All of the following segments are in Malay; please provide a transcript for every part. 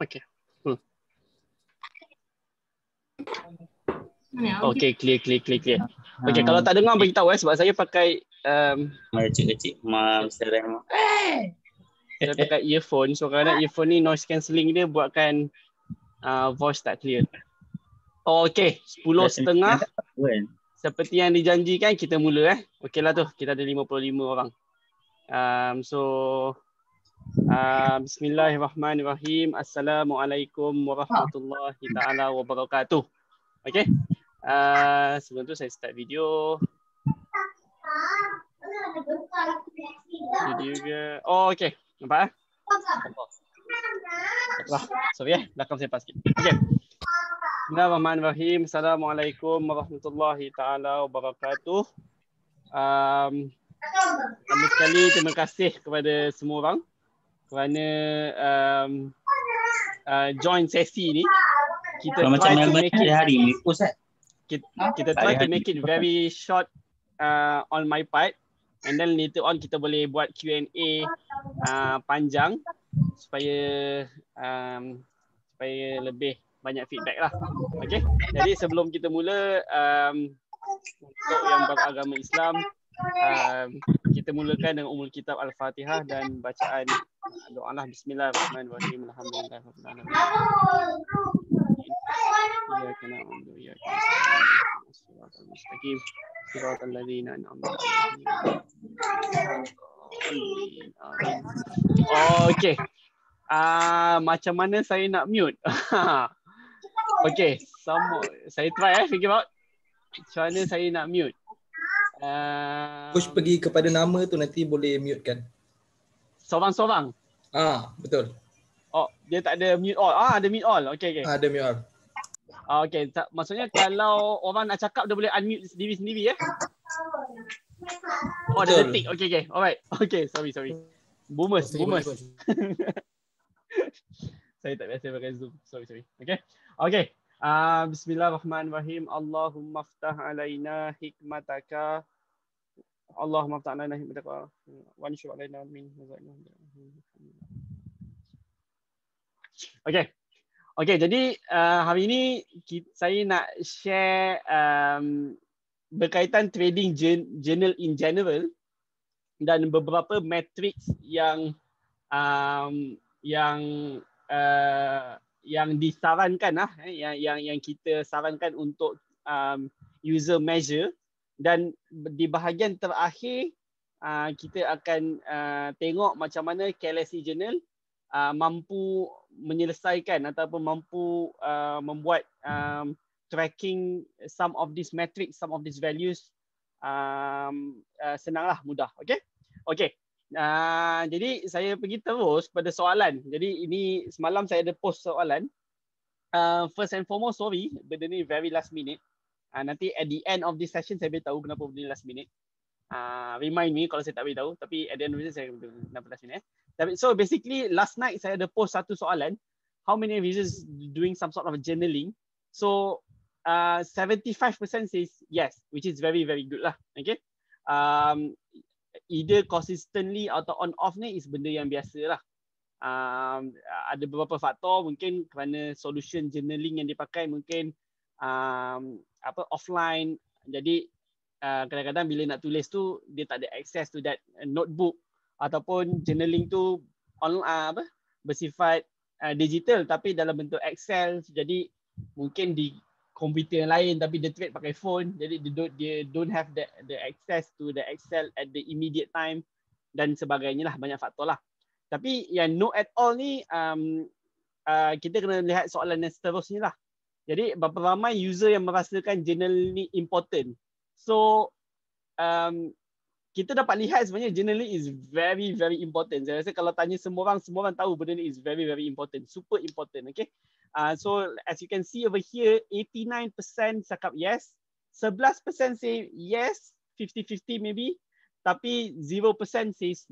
Okay. Hmm. hmm. Okay, clear, clear, clear, clear. Hmm. Okay, kalau tak dengar, beritahu eh, sebab saya pakai... Um, Mari cik, cik. Maaf, saya Eh! Saya pakai earphone, so kerana earphone ni noise cancelling dia buatkan uh, voice tak clear. Oh, okay, sepuluh setengah. Seperti yang dijanjikan, kita mula eh. lah tu, kita ada lima puluh lima orang. Um, so, Uh, Bismillahirrahmanirrahim. Assalamualaikum warahmatullahi taala wabarakatuh. Okey. Uh, sebelum tu saya start video. Video ke? Oh, okey. Nampak? Eh? Nampak. Eh? Sorry, eh? belakang saya pas sikit. Okey. Bismillahirrahmanirrahim. Assalamualaikum warahmatullahi taala wabarakatuh. Um, sekali terima kasih kepada semua orang kerana um, uh, join sesi ni kita so, try macam make it hari ni kita, kita try to make it very short uh, on my part and then later on kita boleh buat Q&A uh, panjang supaya um, supaya lebih banyak feedback lah. Okay. Jadi sebelum kita mula um, untuk yang beragama Islam um, kita mulakan dengan umul kitab Al-Fatihah dan bacaan doa lah bismillahirrahmanirrahim alhamdulillah rabbil alamin ya kana amdu ya kana okey ah macam mana saya nak mute okey sama saya try eh think about macam mana saya nak mute Uh, Push pergi kepada nama tu nanti boleh mute kan Sorang-sorang. Ah, betul. Oh, dia tak ada mute all. Ah, ada mute all. Okey okey. Ah, ada mute all. Ah, okey. maksudnya kalau orang nak cakap dia boleh unmute sendiri sendiri ya. Eh? Oh, ada detik. Okey okey. Alright. Okey, sorry sorry. Boomers, oh, boomers. Saya tak biasa pakai Zoom. Sorry sorry. Okey. Okey. Ah, uh, bismillahirrahmanirrahim. Allahumma ftah alaina hikmataka Allahumma ta'ala nahi mataqa wa nishu alayna min mazaknah. Okay. Okay, jadi uh, hari ini saya nak share um, berkaitan trading journal in general dan beberapa matrix yang um, yang uh, yang disarankan lah, eh, yang yang yang kita sarankan untuk um, user measure dan di bahagian terakhir ah, kita akan ah, tengok macam mana KLSE Journal ah, mampu menyelesaikan ataupun mampu membuat tracking some of these metrics, some of these values senanglah mudah. Okay? Okay. Uh, jadi saya pergi terus kepada soalan. Jadi ini semalam saya ada post soalan. Uh, first and foremost, sorry, benda ni very last minute. Uh, nanti at the end of this session saya beritahu kenapa benda last minute. Uh, remind me kalau saya tak beritahu. Tapi at the end of this saya beritahu kenapa last minute. Eh. Tapi So basically last night saya ada post satu soalan. How many of you doing some sort of journaling? So uh, ah, 75% says yes, which is very, very good lah. Okay. Um, either consistently atau on off ni is benda yang biasa lah. Um, ada beberapa faktor mungkin kerana solution journaling yang dipakai mungkin um, apa offline jadi uh, kadang-kadang bila nak tulis tu dia tak ada access to that notebook ataupun journaling tu online uh, apa bersifat uh, digital tapi dalam bentuk excel jadi mungkin di komputer yang lain tapi dia trade pakai phone jadi dia don't, dia don't have the the access to the excel at the immediate time dan sebagainya lah banyak faktor lah tapi yang no at all ni um, uh, kita kena lihat soalan yang seterusnya lah jadi berapa ramai user yang merasakan journal ni important. So um, kita dapat lihat sebenarnya journal ni is very very important. Saya rasa kalau tanya semua orang, semua orang tahu benda ni is very very important. Super important. Okay. Uh, so as you can see over here, 89% cakap yes. 11% say yes, 50-50 maybe. Tapi 0% says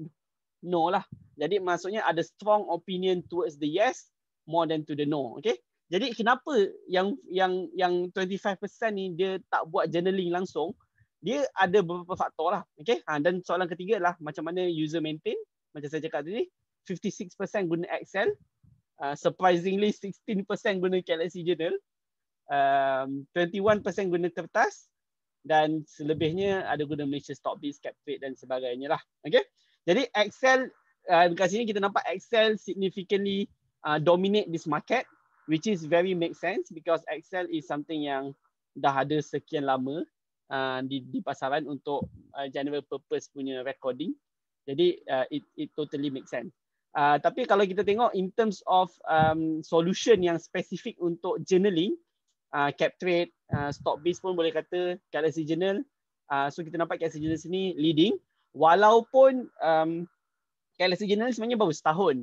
no lah. Jadi maksudnya ada strong opinion towards the yes more than to the no. Okay. Jadi kenapa yang yang yang 25% ni dia tak buat journaling langsung? Dia ada beberapa faktor lah. Okay? Ha, dan soalan ketiga lah macam mana user maintain. Macam saya cakap tadi, 56% guna Excel. Uh, surprisingly 16% guna Galaxy Journal. Um, 21% guna kertas. Dan selebihnya ada guna Malaysia Stockbit, Capfit dan sebagainya lah. Okay? Jadi Excel, uh, dekat sini kita nampak Excel significantly uh, dominate this market which is very make sense because Excel is something yang dah ada sekian lama uh, di, di pasaran untuk uh, general purpose punya recording. Jadi uh, it, it totally make sense. Uh, tapi kalau kita tengok in terms of um, solution yang spesifik untuk journaling, uh, cap trade, uh, stock based pun boleh kata galaxy journal. Uh, so kita nampak galaxy journal sini leading. Walaupun um, galaxy journal sebenarnya baru setahun.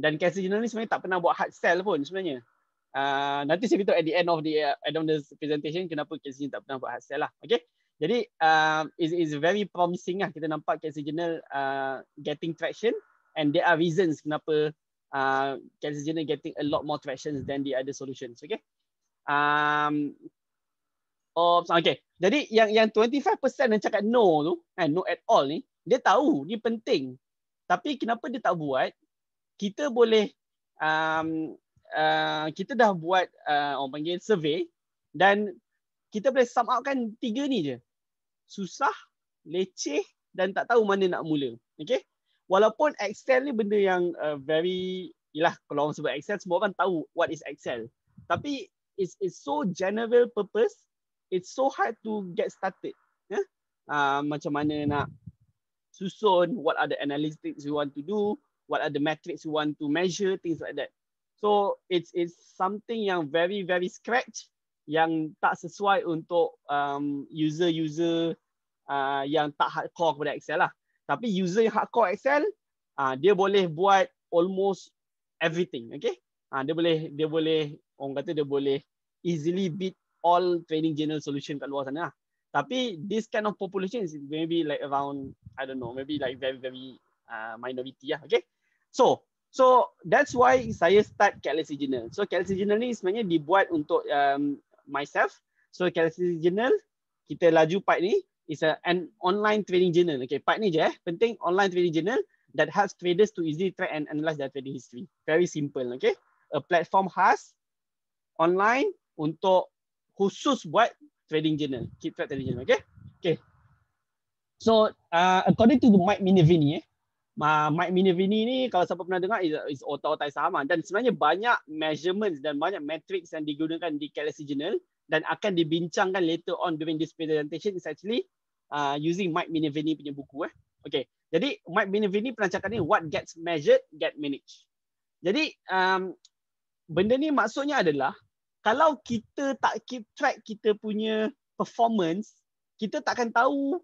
Dan galaxy journal ni sebenarnya tak pernah buat hard sell pun sebenarnya. Uh, nanti saya beritahu at the end of the uh, end of the presentation kenapa case tak pernah buat hasil lah. Okay. Jadi uh, um, is is very promising lah kita nampak case journal uh, getting traction and there are reasons kenapa uh, case journal getting a lot more traction than the other solutions. Okay. Um, oh, okay. Jadi yang yang 25% yang cakap no tu, eh, no at all ni, dia tahu ni penting. Tapi kenapa dia tak buat? Kita boleh um, Uh, kita dah buat uh, orang panggil survey dan kita boleh sum up kan tiga ni je. Susah, leceh dan tak tahu mana nak mula. Okay? Walaupun Excel ni benda yang uh, very ialah kalau orang sebut Excel semua orang tahu what is Excel. Tapi it's it's so general purpose, it's so hard to get started. Yeah? Uh, macam mana nak susun what are the analytics you want to do, what are the metrics you want to measure things like that. So it's it's something yang very very scratch yang tak sesuai untuk um, user user uh, yang tak hardcore kepada Excel lah. Tapi user yang hardcore Excel uh, dia boleh buat almost everything, okay? Uh, dia boleh dia boleh orang kata dia boleh easily beat all training general solution kat luar sana. Lah. Tapi this kind of population is maybe like around I don't know, maybe like very very uh, minority lah, okay? So So that's why saya start Catalyst Journal. So Catalyst Journal ni sebenarnya dibuat untuk um, myself. So Catalyst Journal, kita laju part ni, is a, an online trading journal. Okay, part ni je eh. Penting online trading journal that helps traders to easily track and analyze their trading history. Very simple, okay. A platform khas online untuk khusus buat trading journal. Keep track trading journal, okay. Okay. So uh, according to the Mike Minervini, eh, Ah, Mike Minervini ni kalau siapa pernah dengar is, is otak-otak sama dan sebenarnya banyak measurements dan banyak metrics yang digunakan di Galaxy Journal dan akan dibincangkan later on during this presentation is actually uh, using Mike Minervini punya buku eh. Okay. Jadi Mike Minervini pernah cakap ni what gets measured get managed. Jadi um, benda ni maksudnya adalah kalau kita tak keep track kita punya performance kita takkan tahu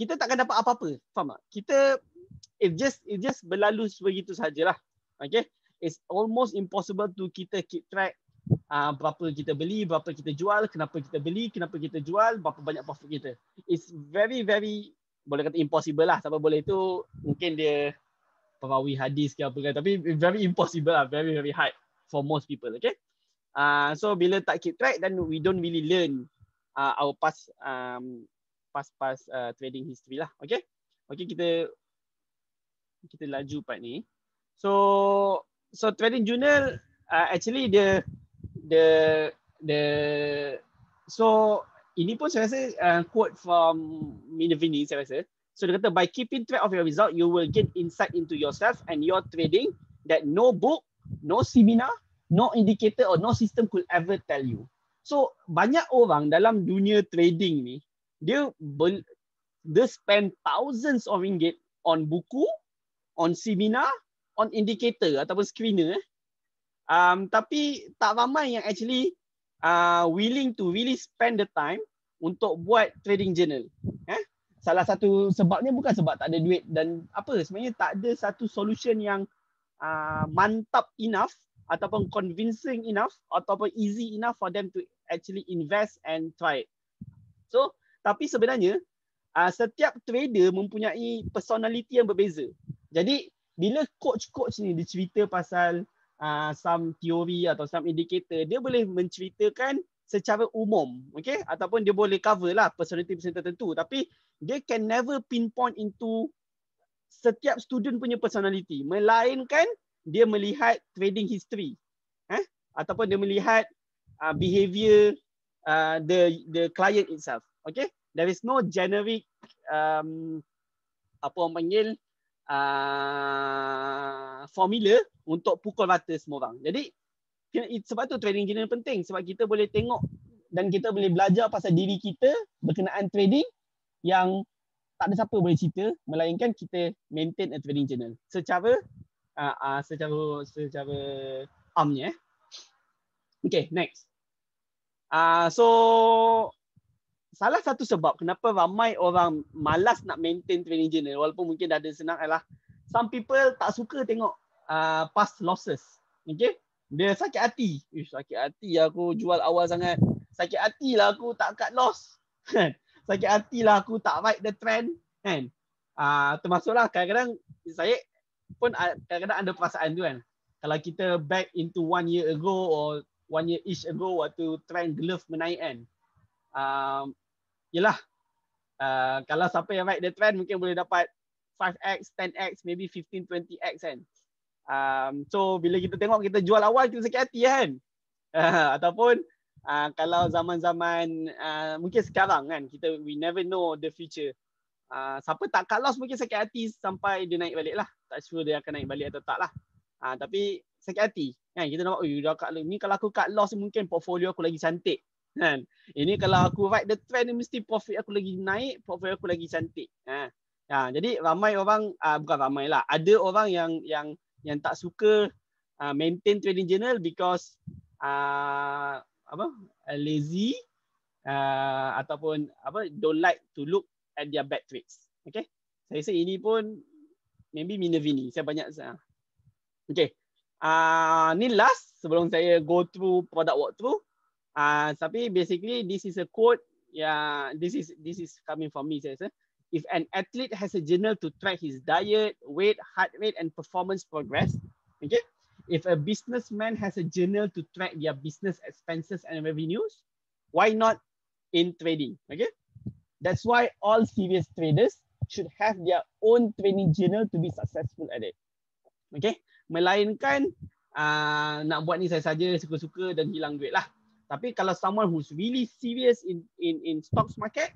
kita takkan dapat apa-apa. Faham tak? Kita it just it just berlalu begitu sajalah. Okay. It's almost impossible to kita keep track uh, berapa kita beli, berapa kita jual, kenapa kita beli, kenapa kita jual, berapa banyak profit kita. It's very very boleh kata impossible lah. Siapa boleh itu mungkin dia perawi hadis ke apa ke. Tapi very impossible lah. Very very hard for most people. Okay. Uh, so bila tak keep track then we don't really learn uh, our past um, past-past uh, trading history lah. Okay. Okay kita kita laju part ni. So so trading journal uh, actually the the the so ini pun saya rasa uh, quote from Minervini saya rasa. So dia kata by keeping track of your result you will get insight into yourself and your trading that no book, no seminar, no indicator or no system could ever tell you. So banyak orang dalam dunia trading ni dia ber, dia spend thousands of ringgit on buku, on seminar, on indicator ataupun screener. Eh. Um, tapi tak ramai yang actually uh, willing to really spend the time untuk buat trading journal. Eh? Salah satu sebabnya bukan sebab tak ada duit dan apa sebenarnya tak ada satu solution yang uh, mantap enough ataupun convincing enough ataupun easy enough for them to actually invest and try it. So tapi sebenarnya uh, setiap trader mempunyai personality yang berbeza. Jadi bila coach-coach ni cerita pasal uh, some theory atau some indicator, dia boleh menceritakan secara umum, okay? Ataupun dia boleh cover lah personality personality tertentu. Tapi dia can never pinpoint into setiap student punya personality. Melainkan dia melihat trading history. Eh? Ataupun dia melihat uh, behavior uh, the the client itself okay there is no generic um apa orang panggil uh, formula untuk pukul mata semua orang jadi sebab tu trading engineer penting sebab kita boleh tengok dan kita boleh belajar pasal diri kita berkenaan trading yang tak ada siapa boleh cerita melainkan kita maintain a trading journal secara uh, uh, secara secara amnya eh. okay next uh, so salah satu sebab kenapa ramai orang malas nak maintain trading journal walaupun mungkin dah ada senang adalah some people tak suka tengok uh, past losses. Okay? Dia sakit hati. Ih, sakit hati lah aku jual awal sangat. Sakit hati lah aku tak cut loss. sakit hati lah aku tak ride the trend. Kan? Uh, ah, termasuklah kadang-kadang saya pun ah, kadang-kadang ada perasaan tu kan. Kalau kita back into one year ago or one year ish ago waktu trend glove menaik kan. Um, yelah uh, kalau siapa yang ride the trend mungkin boleh dapat 5x, 10x, maybe 15, 20x kan. Um, so bila kita tengok kita jual awal kita sakit hati kan. Uh, ataupun uh, kalau zaman-zaman uh, mungkin sekarang kan kita we never know the future. Uh, siapa tak cut loss mungkin sakit hati sampai dia naik balik lah. Tak sure dia akan naik balik atau tak lah. Uh, tapi sakit hati. Kan? Kita nampak, oh cut Ni kalau aku cut loss mungkin portfolio aku lagi cantik kan ini kalau aku ride the trend ni mesti profit aku lagi naik profit aku lagi cantik ha. ha jadi ramai orang uh, bukan ramai lah ada orang yang yang yang tak suka uh, maintain trading journal because uh, apa lazy uh, ataupun apa don't like to look at their bad trades okey saya rasa ini pun maybe minervini saya banyak uh. okey uh, ni last sebelum saya go through product walkthrough Ah, uh, tapi basically this is a quote. Yeah, this is this is coming from me says. Eh? If an athlete has a journal to track his diet, weight, heart rate, and performance progress, okay. If a businessman has a journal to track their business expenses and revenues, why not in trading? Okay. That's why all serious traders should have their own training journal to be successful at it. Okay. Melainkan uh, nak buat ni saya saja suka-suka dan hilang duit lah. Tapi kalau someone who's really serious in in in stocks market,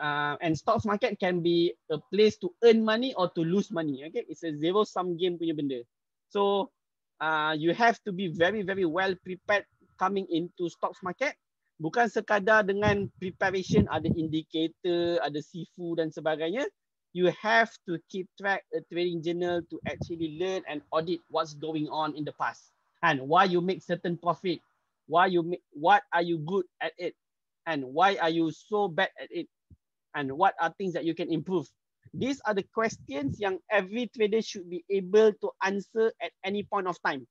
uh, and stocks market can be a place to earn money or to lose money. Okay, it's a zero sum game punya benda. So uh, you have to be very very well prepared coming into stocks market. Bukan sekadar dengan preparation ada indicator, ada sifu dan sebagainya. You have to keep track a trading journal to actually learn and audit what's going on in the past and why you make certain profit why you what are you good at it and why are you so bad at it and what are things that you can improve these are the questions yang every trader should be able to answer at any point of time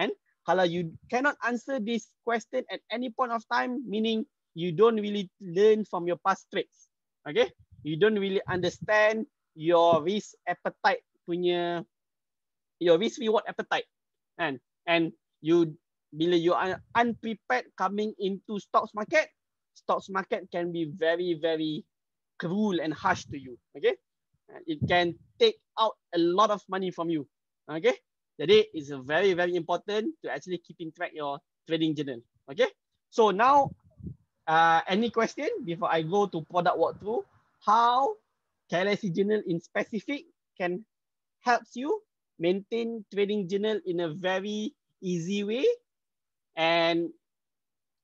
and kalau you cannot answer this question at any point of time meaning you don't really learn from your past trades okay you don't really understand your risk appetite punya your risk reward appetite and and you bila you are unprepared coming into stocks market, stocks market can be very very cruel and harsh to you. Okay, it can take out a lot of money from you. Okay, jadi is very very important to actually keeping track your trading journal. Okay, so now uh, any question before I go to product walkthrough, how KLC journal in specific can helps you maintain trading journal in a very easy way and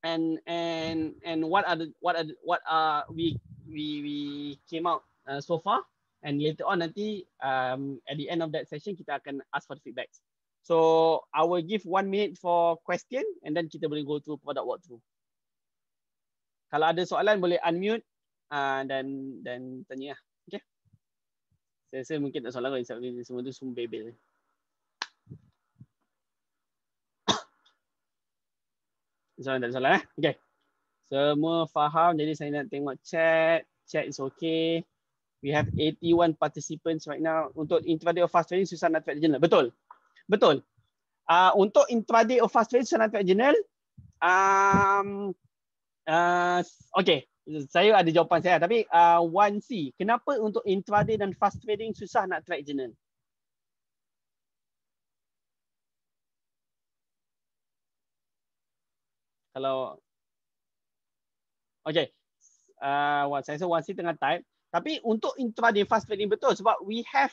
and and and what are the what are the, what are we we we came out uh, so far and later on nanti um, at the end of that session kita akan ask for the feedback. So I will give one minute for question and then kita boleh go through product walkthrough. Kalau ada soalan boleh unmute and uh, then then tanya lah. Okay. Saya rasa mungkin tak soalan kalau semua tu semua bebel. Insyaallah tak salah soalan eh. Okey. Semua faham. Jadi saya nak tengok chat. Chat is okay. We have 81 participants right now untuk intraday of fast trading susah nak track journal. Betul. Betul. Uh, untuk intraday of fast trading susah nak track journal. Um, uh, okay. Saya ada jawapan saya. Tapi uh, ah, 1C. Kenapa untuk intraday dan fast trading susah nak track journal? kalau okey uh, ah, saya rasa Wansi tengah type tapi untuk intraday fast trading betul sebab we have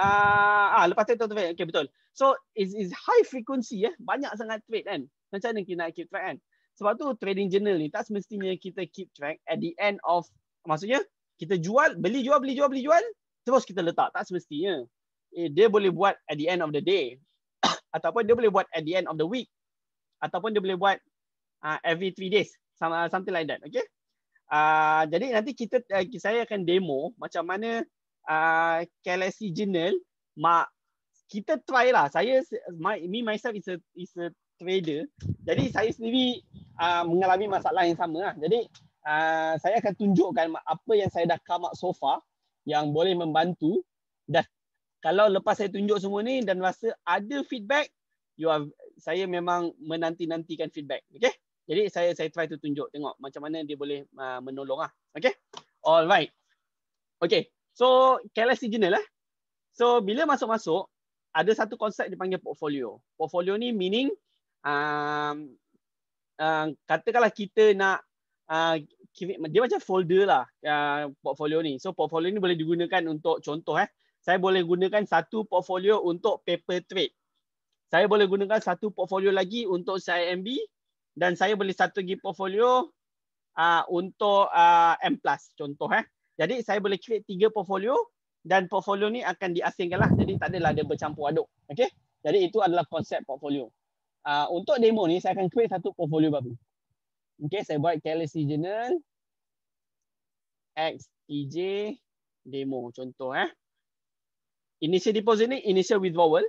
uh, ah lepas tu tuan-tuan okey betul so is is high frequency ya eh? banyak sangat trade kan macam mana kita nak keep track kan sebab tu trading journal ni tak semestinya kita keep track at the end of maksudnya kita jual beli jual beli jual beli jual terus kita letak tak semestinya eh, dia boleh buat at the end of the day ataupun dia boleh buat at the end of the week ataupun dia boleh buat uh, every three days sama something like that okay uh, jadi nanti kita uh, saya akan demo macam mana Galaxy uh, Journal mak kita try lah saya my, me myself is a is a trader jadi saya sendiri uh, mengalami masalah yang sama lah. jadi uh, saya akan tunjukkan apa yang saya dah come up so far yang boleh membantu dan kalau lepas saya tunjuk semua ni dan rasa ada feedback you are saya memang menanti-nantikan feedback okey jadi saya saya try to tunjuk tengok macam mana dia boleh uh, menolonglah okey alright okey so careless signal eh so bila masuk-masuk ada satu konsep dipanggil portfolio portfolio ni meaning um, uh, katakanlah kita nak uh, dia macam folder lah uh, portfolio ni so portfolio ni boleh digunakan untuk contoh eh saya boleh gunakan satu portfolio untuk paper trade saya boleh gunakan satu portfolio lagi untuk CIMB dan saya boleh satu lagi portfolio uh, untuk uh, M Plus contoh eh. Jadi saya boleh create tiga portfolio dan portfolio ni akan diasingkan lah. jadi tak adalah dia bercampur aduk. okay? Jadi itu adalah konsep portfolio. Uh, untuk demo ni saya akan create satu portfolio baru. Okay, saya buat Galaxy Journal XTJ demo contoh eh. Initial deposit ni initial withdrawal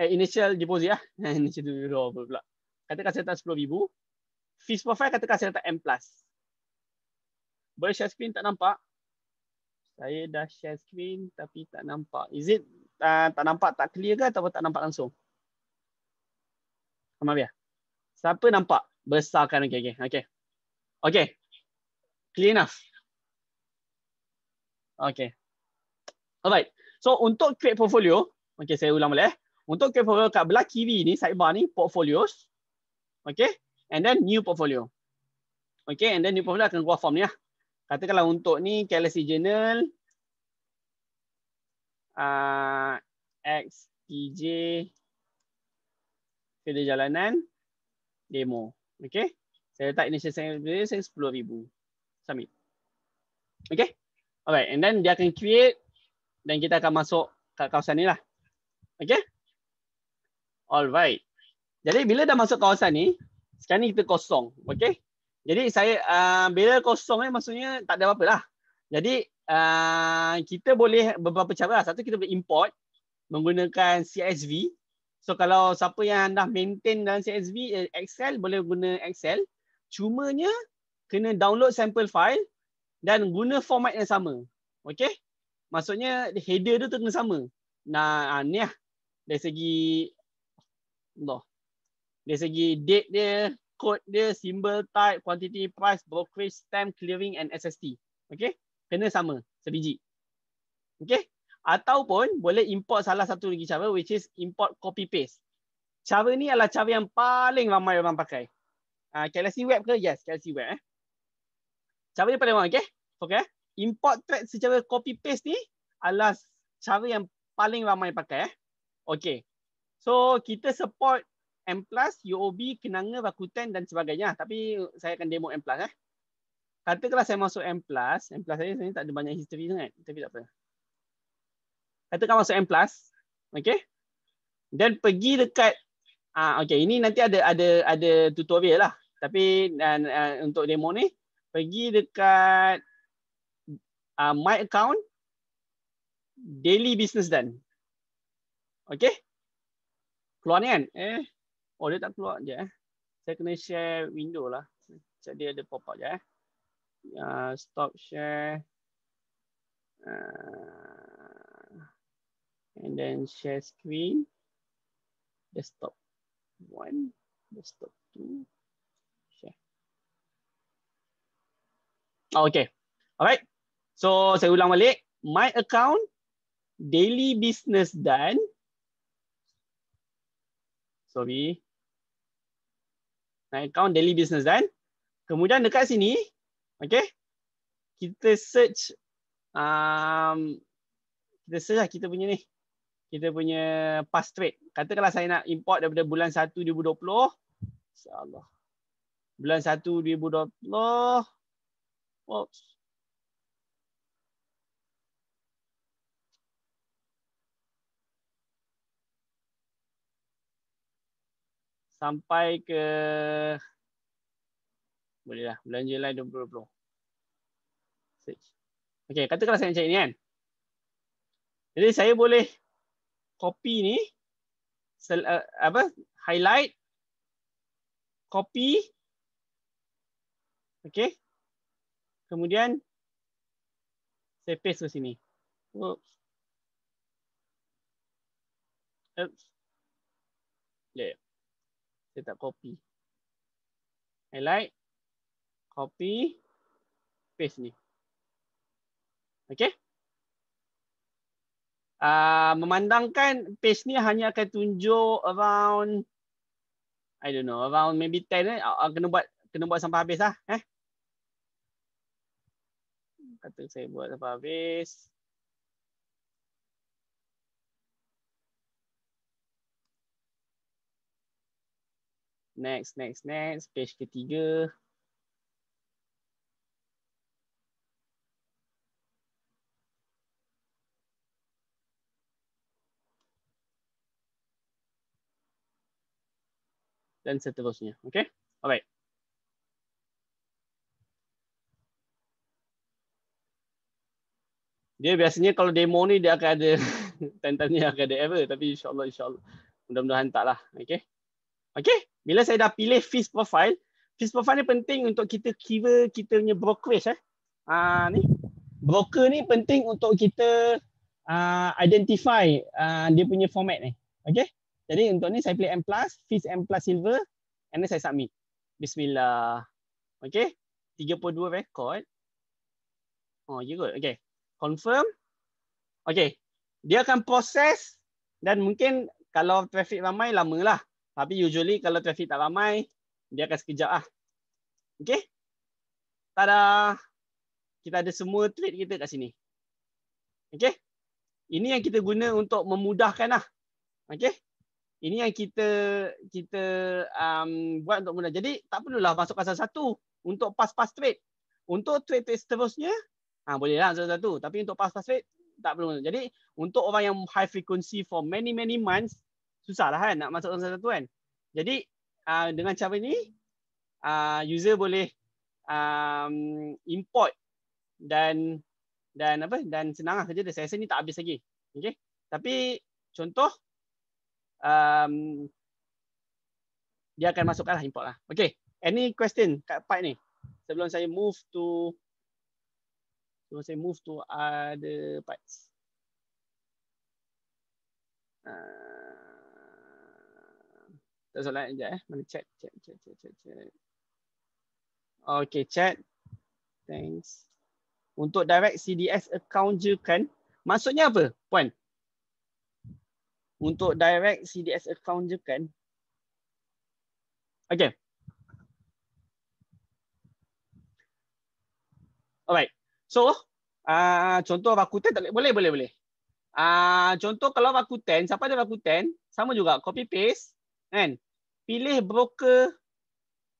eh, initial deposit ah. initial withdrawal apa pula. Katakan saya letak 10,000. Fees profile katakan saya letak M+. Boleh share screen tak nampak? Saya dah share screen tapi tak nampak. Is it uh, tak nampak tak clear ke atau tak nampak langsung? Amal biar. Siapa nampak? Besarkan okey okey. Okey. Okey. Clear enough. Okey. Alright. So untuk create portfolio, okey saya ulang balik eh. Untuk portfolio kat belah kiri ni, sidebar ni, portfolios. Okay. And then new portfolio. Okay. And then new portfolio akan keluar form ni lah. Katakanlah untuk ni, Galaxy Journal. Uh, XPJ. Kedua jalanan. Demo. Okay. Saya letak initial signature saya RM10,000. Submit. Okay. Alright. And then dia akan create. Dan kita akan masuk kat kawasan ni lah. Okay. Alright. Jadi bila dah masuk kawasan ni, sekarang ni kita kosong. Okay. Jadi saya uh, bila kosong ni maksudnya tak ada apa-apa lah. Jadi uh, kita boleh beberapa cara. lah. Satu kita boleh import menggunakan CSV. So kalau siapa yang dah maintain dalam CSV, eh, Excel boleh guna Excel. Cumanya kena download sample file dan guna format yang sama. Okay. Maksudnya header tu kena sama. Nah, ah, ni lah. Dari segi Allah. Dari segi date dia, code dia, symbol type, quantity, price, brokerage, stamp, clearing and SST. Okay? Kena sama, sebiji. Okay? Ataupun boleh import salah satu lagi cara which is import copy paste. Cara ni adalah cara yang paling ramai orang pakai. Uh, ah, KLC web ke? Yes, KLC web. Eh. Cara ni paling ramai, okay? Okay. Eh. Import thread secara copy paste ni adalah cara yang paling ramai pakai. Eh. Okay. So kita support M+, UOB, Kenanga, Rakuten dan sebagainya. Tapi saya akan demo M+. Eh. Katakanlah saya masuk M+. M+, saya sini tak ada banyak history sangat. Tapi tak apa. Katakan masuk M+. Okay. Dan pergi dekat. ah Okay, ini nanti ada ada ada tutorial lah. Tapi dan uh, untuk demo ni. Pergi dekat uh, my account. Daily business done. Okay keluar ni kan eh oh dia tak keluar je eh saya kena share window lah sebab dia ada pop up je eh uh, stop share uh, and then share screen desktop one desktop two share oh, okay alright so saya ulang balik my account daily business done sorry my account daily business dan kemudian dekat sini okay kita search um, kita search lah kita punya ni kita punya pass trade katakanlah saya nak import daripada bulan 1 2020 insyaallah bulan 1 2020 oops sampai ke boleh lah belanja lain 2020. Okey, katakanlah saya macam ni kan. Jadi saya boleh copy ni sel, uh, apa highlight copy okey. Kemudian saya paste ke sini. Oops. Oops. Yeah. Saya tak copy. Highlight. Copy. Paste ni. Okay. Uh, ah, memandangkan paste ni hanya akan tunjuk around I don't know around maybe 10 eh uh, kena buat kena buat sampai habis lah eh kata saya buat sampai habis next next next page ketiga dan seterusnya okay? alright dia biasanya kalau demo ni dia akan ada tentannya akan ada error tapi insyaallah insyaallah mudah-mudahan taklah okey Okay, bila saya dah pilih fees profile, fees profile ni penting untuk kita kira kita punya brokerage eh. Aa, ah, ni. Broker ni penting untuk kita aa, ah, identify aa, ah, dia punya format ni. Okay, Jadi untuk ni saya pilih M+, plus, fees M+ plus silver and then saya submit. Bismillah. Okey. 32 record. Oh, ya kot. Okey. Confirm. Okay, Dia akan proses dan mungkin kalau traffic ramai lamalah. Tapi usually kalau traffic tak ramai, dia akan sekejap ah. Okey? Tada. Kita ada semua tweet kita kat sini. Okey? Ini yang kita guna untuk memudahkan lah, Okey? Ini yang kita kita um, buat untuk mudah. Jadi tak perlulah masuk pasal satu untuk pas-pas tweet. Untuk tweet-tweet seterusnya, ah boleh lah satu, satu tapi untuk pas-pas tweet tak perlu. Jadi untuk orang yang high frequency for many many months susahlah kan nak masuk dalam satu kan. Jadi uh, dengan cara ni uh, user boleh um, import dan dan apa dan senanglah kerja dia. Session ni tak habis lagi. Okey. Tapi contoh um, dia akan masukkan lah import lah. Okey. Any question kat part ni? Sebelum saya move to sebelum saya move to other parts. Ah. Kita solat sekejap eh. Mana chat? Chat, chat, chat, chat, chat. Okay, chat. Thanks. Untuk direct CDS account je kan? Maksudnya apa, Puan? Untuk direct CDS account je kan? Okay. Alright. So, uh, contoh Rakuten tak boleh, boleh, boleh. Uh, contoh kalau Rakuten, siapa ada Rakuten? Sama juga, copy paste kan pilih broker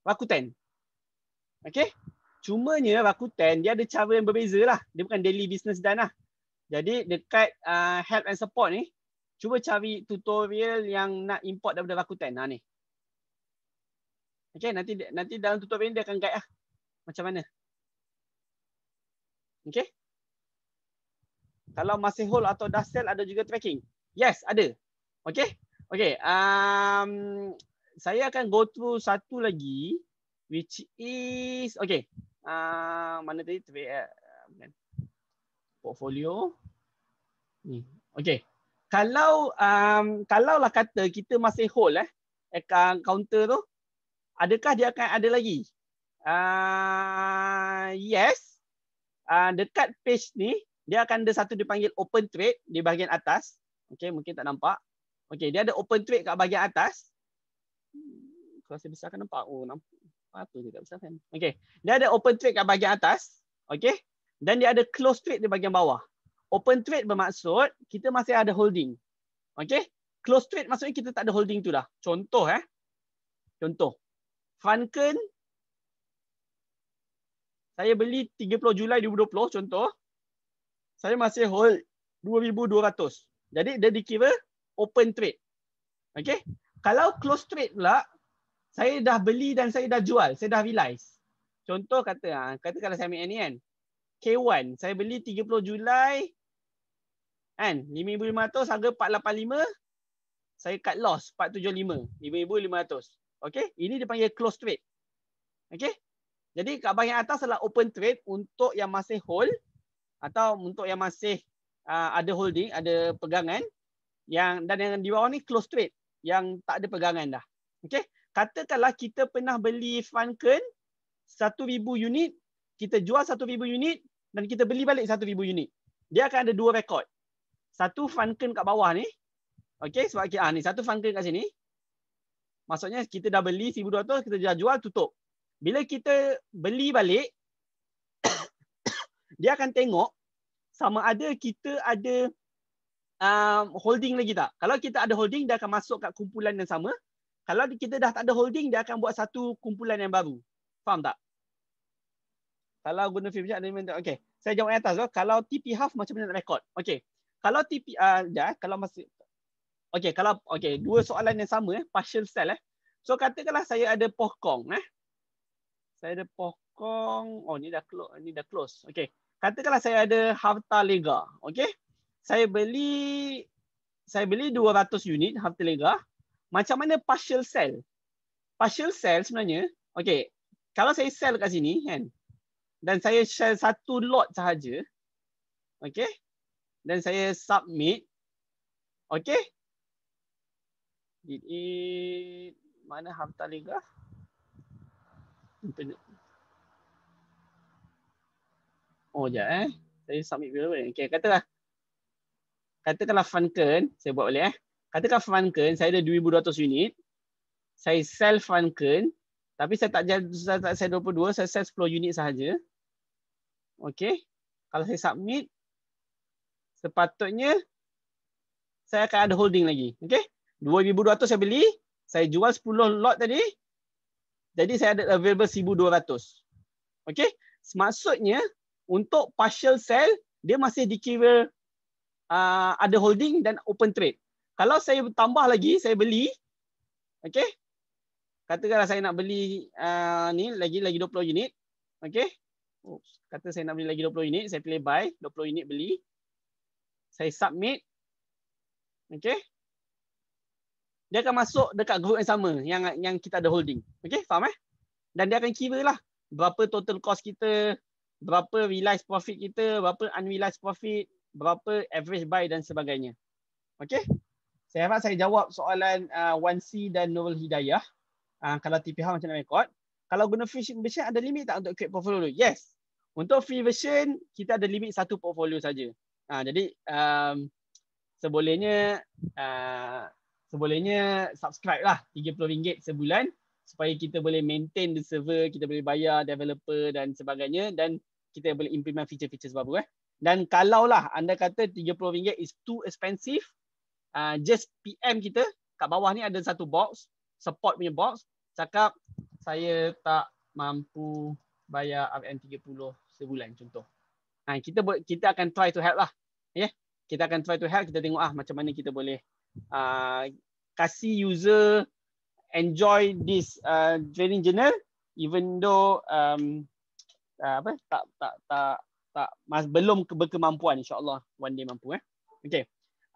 Rakuten okey cumanya Rakuten dia ada cara yang berbeza lah. dia bukan daily business done lah jadi dekat uh, help and support ni cuba cari tutorial yang nak import daripada Rakuten ha ni Okay, nanti nanti dalam tutorial ni dia akan guide lah macam mana Okay? kalau masih hold atau dah sell ada juga tracking yes ada Okay? Okay, um, saya akan go through satu lagi, which is okay. Uh, mana tadi? Eh, Portfolio. Ni. Hmm, okay. Kalau um, kalau lah kata kita masih hold eh, account counter tu, adakah dia akan ada lagi? Uh, yes. Uh, dekat page ni, dia akan ada satu dipanggil open trade di bahagian atas. Okay, mungkin tak nampak. Okey, dia ada open trade kat bahagian atas. Kalau saya besarkan nampak. Oh, nampak. Apa ah, dia tak besarkan. Okey, dia ada open trade kat bahagian atas. Okey. Dan dia ada close trade di bahagian bawah. Open trade bermaksud kita masih ada holding. Okey. Close trade maksudnya kita tak ada holding tu dah. Contoh eh. Contoh. Funken. Saya beli 30 Julai 2020 contoh. Saya masih hold 2200. Jadi dia dikira open trade. Okay. Kalau close trade pula, saya dah beli dan saya dah jual. Saya dah realize. Contoh kata, ah, kata kalau saya ambil ni kan. K1, saya beli 30 Julai. Kan? 5,500 harga 485. Saya cut loss 475. 5,500. Okay. Ini dipanggil close trade. Okay. Jadi kat bahagian atas adalah open trade untuk yang masih hold atau untuk yang masih uh, ada holding, ada pegangan yang dan yang di bawah ni close trade yang tak ada pegangan dah. Okey. Katakanlah kita pernah beli Funken 1000 unit, kita jual 1000 unit dan kita beli balik 1000 unit. Dia akan ada dua rekod. Satu Funken kat bawah ni. Okey, sebab ah ni satu Funken kat sini. Maksudnya kita dah beli 1200, kita dah jual tutup. Bila kita beli balik dia akan tengok sama ada kita ada um, holding lagi tak? Kalau kita ada holding, dia akan masuk kat kumpulan yang sama. Kalau kita dah tak ada holding, dia akan buat satu kumpulan yang baru. Faham tak? Kalau guna film macam Okay. Saya jawab atas. Lah. Kalau TP half macam mana nak record? Okay. Kalau TP, uh, ya, kalau masih, okay, kalau, okay, dua soalan yang sama, eh, partial cell. Eh. So katakanlah saya ada pohkong. Eh. Saya ada pohkong. Oh, ni dah close. Ni dah close. Okay. Katakanlah saya ada harta lega. Okay saya beli saya beli 200 unit half telegraph macam mana partial sell partial sell sebenarnya okey kalau saya sell kat sini kan dan saya sell satu lot sahaja okey dan saya submit okey Did it mana half telegraph internet Oh ya, eh saya submit dulu okey katalah katakanlah funken saya buat boleh eh katakan funken saya ada 2200 unit saya sell funken tapi saya tak jadi saya 22 saya sell 10 unit sahaja okey kalau saya submit sepatutnya saya akan ada holding lagi okey 2200 saya beli saya jual 10 lot tadi jadi saya ada available 1200 okey maksudnya untuk partial sell dia masih dikira uh, ada holding dan open trade. Kalau saya tambah lagi, saya beli. Okey. Katakanlah saya nak beli uh, ni lagi lagi 20 unit. Okey. Oops. Kata saya nak beli lagi 20 unit, saya pilih buy, 20 unit beli. Saya submit. Okey. Dia akan masuk dekat group yang sama yang yang kita ada holding. Okey, faham eh? Dan dia akan kira lah berapa total cost kita, berapa realized profit kita, berapa unrealized profit, berapa average buy dan sebagainya. Okay, Saya harap saya jawab soalan uh, 1C dan Nurul Hidayah. Uh, kalau TPH macam mana record. Kalau guna free version ada limit tak untuk create portfolio? Yes. Untuk free version kita ada limit satu portfolio saja. Ha, jadi um, sebolehnya uh, sebolehnya subscribe lah RM30 sebulan supaya kita boleh maintain the server, kita boleh bayar developer dan sebagainya dan kita boleh implement feature-feature sebab apa. Eh. Dan kalaulah anda kata RM30 is too expensive, uh, just PM kita, kat bawah ni ada satu box, support punya box, cakap saya tak mampu bayar RM30 sebulan contoh. Ha, kita kita akan try to help lah. Yeah? Kita akan try to help, kita tengok ah macam mana kita boleh uh, kasih user enjoy this uh, training journal even though um, uh, apa tak tak tak tak mas belum berkemampuan insyaallah one day mampu eh okey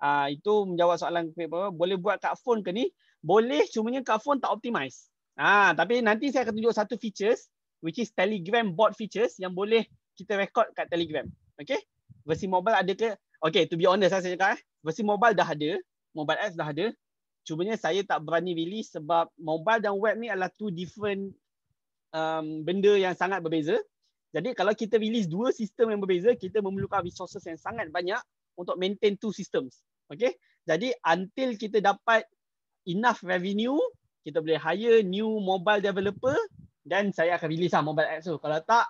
uh, itu menjawab soalan boleh buat kat phone ke ni boleh cumanya kat phone tak optimize ah uh, tapi nanti saya akan tunjuk satu features which is telegram bot features yang boleh kita record kat telegram okey versi mobile ada ke okey to be honest ah, saya cakap eh versi mobile dah ada mobile apps dah ada Cuma cumanya saya tak berani release sebab mobile dan web ni adalah two different um, benda yang sangat berbeza jadi kalau kita release dua sistem yang berbeza, kita memerlukan resources yang sangat banyak untuk maintain two systems. Okay? Jadi until kita dapat enough revenue, kita boleh hire new mobile developer dan saya akan release lah mobile app tu. Kalau tak,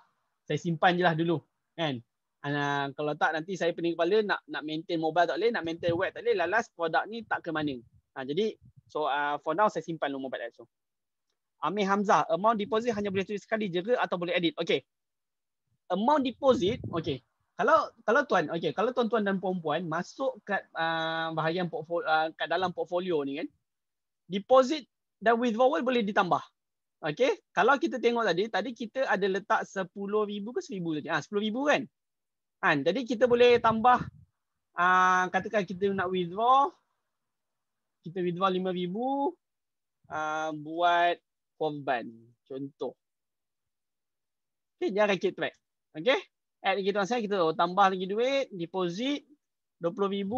saya simpan je lah dulu. Kan? Uh, kalau tak nanti saya pening kepala nak nak maintain mobile tak boleh, nak maintain web tak boleh, lalas produk ni tak ke mana. Uh, jadi so uh, for now saya simpan dulu mobile app tu. Amir Hamzah, amount deposit hanya boleh tulis sekali je atau boleh edit? Okay amount deposit okey kalau kalau tuan okey kalau tuan-tuan dan puan-puan masuk kat uh, bahagian portfolio uh, kat dalam portfolio ni kan deposit dan withdrawal boleh ditambah okey kalau kita tengok tadi tadi kita ada letak 10000 ke 1000 tadi ah ha, 10000 kan kan jadi kita boleh tambah uh, katakan kita nak withdraw kita withdraw 5000 ah uh, buat korban contoh okey jangan kita track Okay, Add lagi tuan saya kita tambah lagi duit, deposit 20,000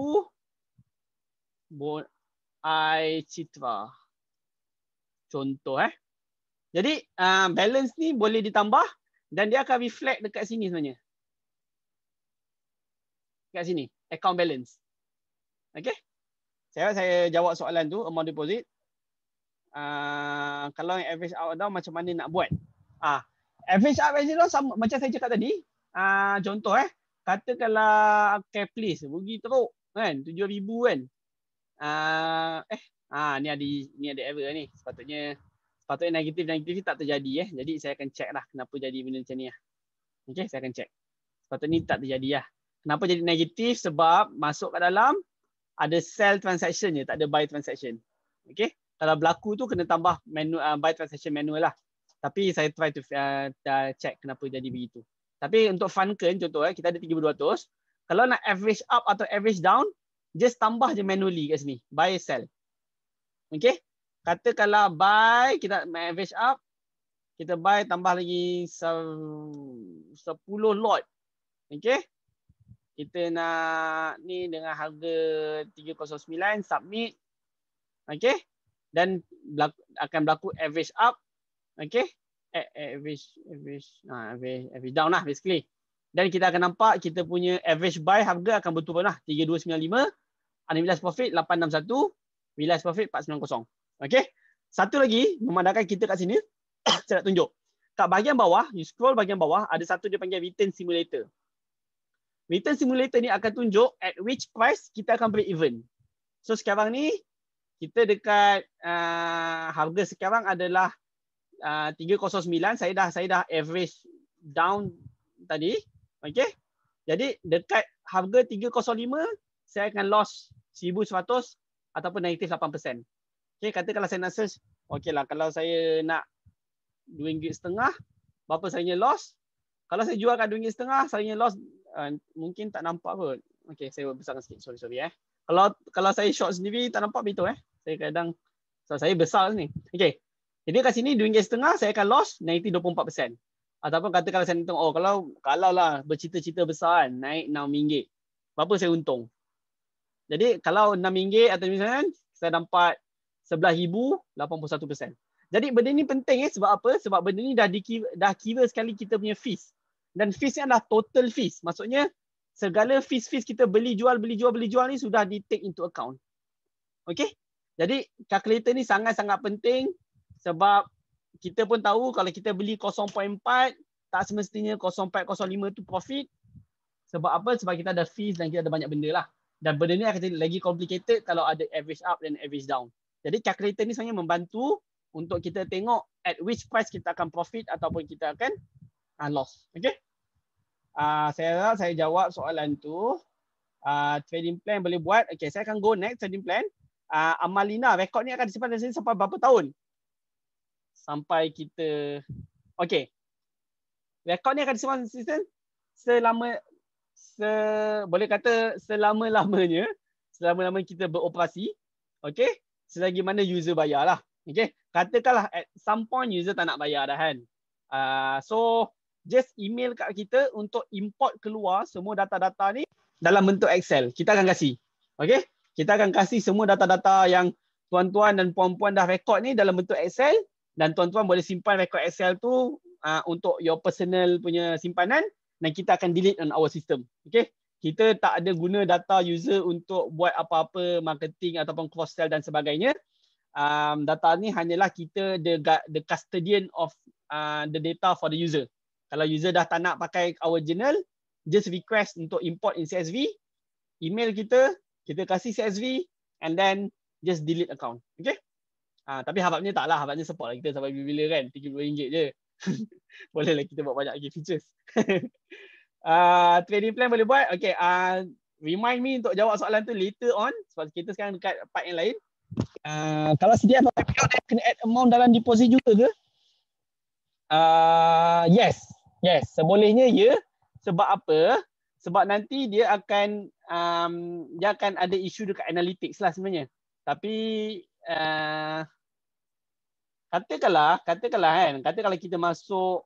bon I Citra. Contoh eh. Jadi uh, balance ni boleh ditambah dan dia akan reflect dekat sini sebenarnya. Dekat sini, account balance. Okay, Saya saya jawab soalan tu amount deposit. Uh, kalau yang average out down macam mana nak buat? Ah average up average down sama macam saya cakap tadi. uh, contoh eh, katakanlah okay please rugi teruk kan 7000 kan. Ah uh, eh ah uh, ni ada ni ada error ni. Sepatutnya sepatutnya negatif negatif tak terjadi eh. Jadi saya akan check lah kenapa jadi benda macam ni ah. Okey, saya akan check. Sepatutnya ni tak terjadi lah. Kenapa jadi negatif? Sebab masuk kat dalam ada sell transaction je, tak ada buy transaction. Okey. Kalau berlaku tu kena tambah menu uh, buy transaction manual lah tapi saya try to uh, uh, check kenapa jadi begitu. Tapi untuk Funken contoh eh kita ada 3200. Kalau nak average up atau average down just tambah je manually kat sini buy sell. Okay? Kata kalau buy kita average up kita buy tambah lagi 10 lot. Okay? Kita nak ni dengan harga 309 submit. Okay? Dan berlaku, akan berlaku average up Okay. Average, average, uh, average, average down lah basically. Dan kita akan nampak kita punya average buy harga akan bertubah lah. 3295. Unrealized profit 861. Realized profit 490. Okay. Satu lagi memandangkan kita kat sini. saya nak tunjuk. Kat bahagian bawah, you scroll bahagian bawah, ada satu dia panggil return simulator. Return simulator ni akan tunjuk at which price kita akan break even. So sekarang ni, kita dekat uh, harga sekarang adalah uh, ah, 309 saya dah saya dah average down tadi okey jadi dekat harga 305 saya akan loss 1100 ataupun negatif 8% okey lah, kalau saya nak search okeylah kalau saya nak RM2.5 berapa saya punya loss kalau saya jual kat RM2.5 saya punya loss uh, mungkin tak nampak kot okey saya besarkan sikit sorry sorry eh kalau kalau saya short sendiri tak nampak betul eh saya kadang so saya besar ni, okey jadi kat sini RM2 setengah saya akan loss 90.24%. Ataupun kalau saya hitung oh kalau kalau lah bercita-cita besar kan naik RM6. Berapa saya untung? Jadi kalau RM6 atau misalnya saya dapat 11,81%. Jadi benda ni penting eh sebab apa? Sebab benda ni dah dikira, dah kira sekali kita punya fees. Dan fees ni adalah total fees. Maksudnya segala fees-fees kita beli jual beli jual beli jual ni sudah di take into account. Okay? Jadi calculator ni sangat-sangat penting sebab kita pun tahu kalau kita beli 0.4 tak semestinya 0.405 tu profit. Sebab apa? Sebab kita ada fees dan kita ada banyak benda lah. Dan benda ni akan jadi lagi complicated kalau ada average up dan average down. Jadi calculator ni sebenarnya membantu untuk kita tengok at which price kita akan profit ataupun kita akan uh, loss. Okay? Uh, ah, saya rasa saya jawab soalan tu. Uh, trading plan boleh buat. Okay, saya akan go next trading plan. Uh, Amalina, rekod ni akan disimpan dari sini sampai berapa tahun? sampai kita okey rekod ni akan disimpan sistem selama se, boleh kata selama-lamanya selama lamanya kita beroperasi okey selagi mana user bayarlah okey katakanlah at some point user tak nak bayar dah kan uh, so just email kat kita untuk import keluar semua data-data ni dalam bentuk excel kita akan kasi okey kita akan kasi semua data-data yang tuan-tuan dan puan-puan dah rekod ni dalam bentuk excel dan tuan-tuan boleh simpan rekod Excel tu uh, untuk your personal punya simpanan dan kita akan delete on our system. Okay? Kita tak ada guna data user untuk buat apa-apa marketing ataupun cross sell dan sebagainya. Um, data ni hanyalah kita the, the custodian of uh, the data for the user. Kalau user dah tak nak pakai our journal, just request untuk import in CSV, email kita, kita kasih CSV and then just delete account. Okay? Ha, tapi harapnya tak lah. Harapnya support lah kita sampai bila-bila kan. RM30 je. boleh lah kita buat banyak lagi features. uh, trading plan boleh buat? Okay. Uh, remind me untuk jawab soalan tu later on. Sebab kita sekarang dekat part yang lain. Uh, kalau sedia apa IPO kena add amount dalam deposit juga ke? Uh, yes. Yes. Sebolehnya ya. Yeah. Sebab apa? Sebab nanti dia akan um, dia akan ada isu dekat analytics lah sebenarnya. Tapi uh, katakanlah katakanlah kan katakanlah kita masuk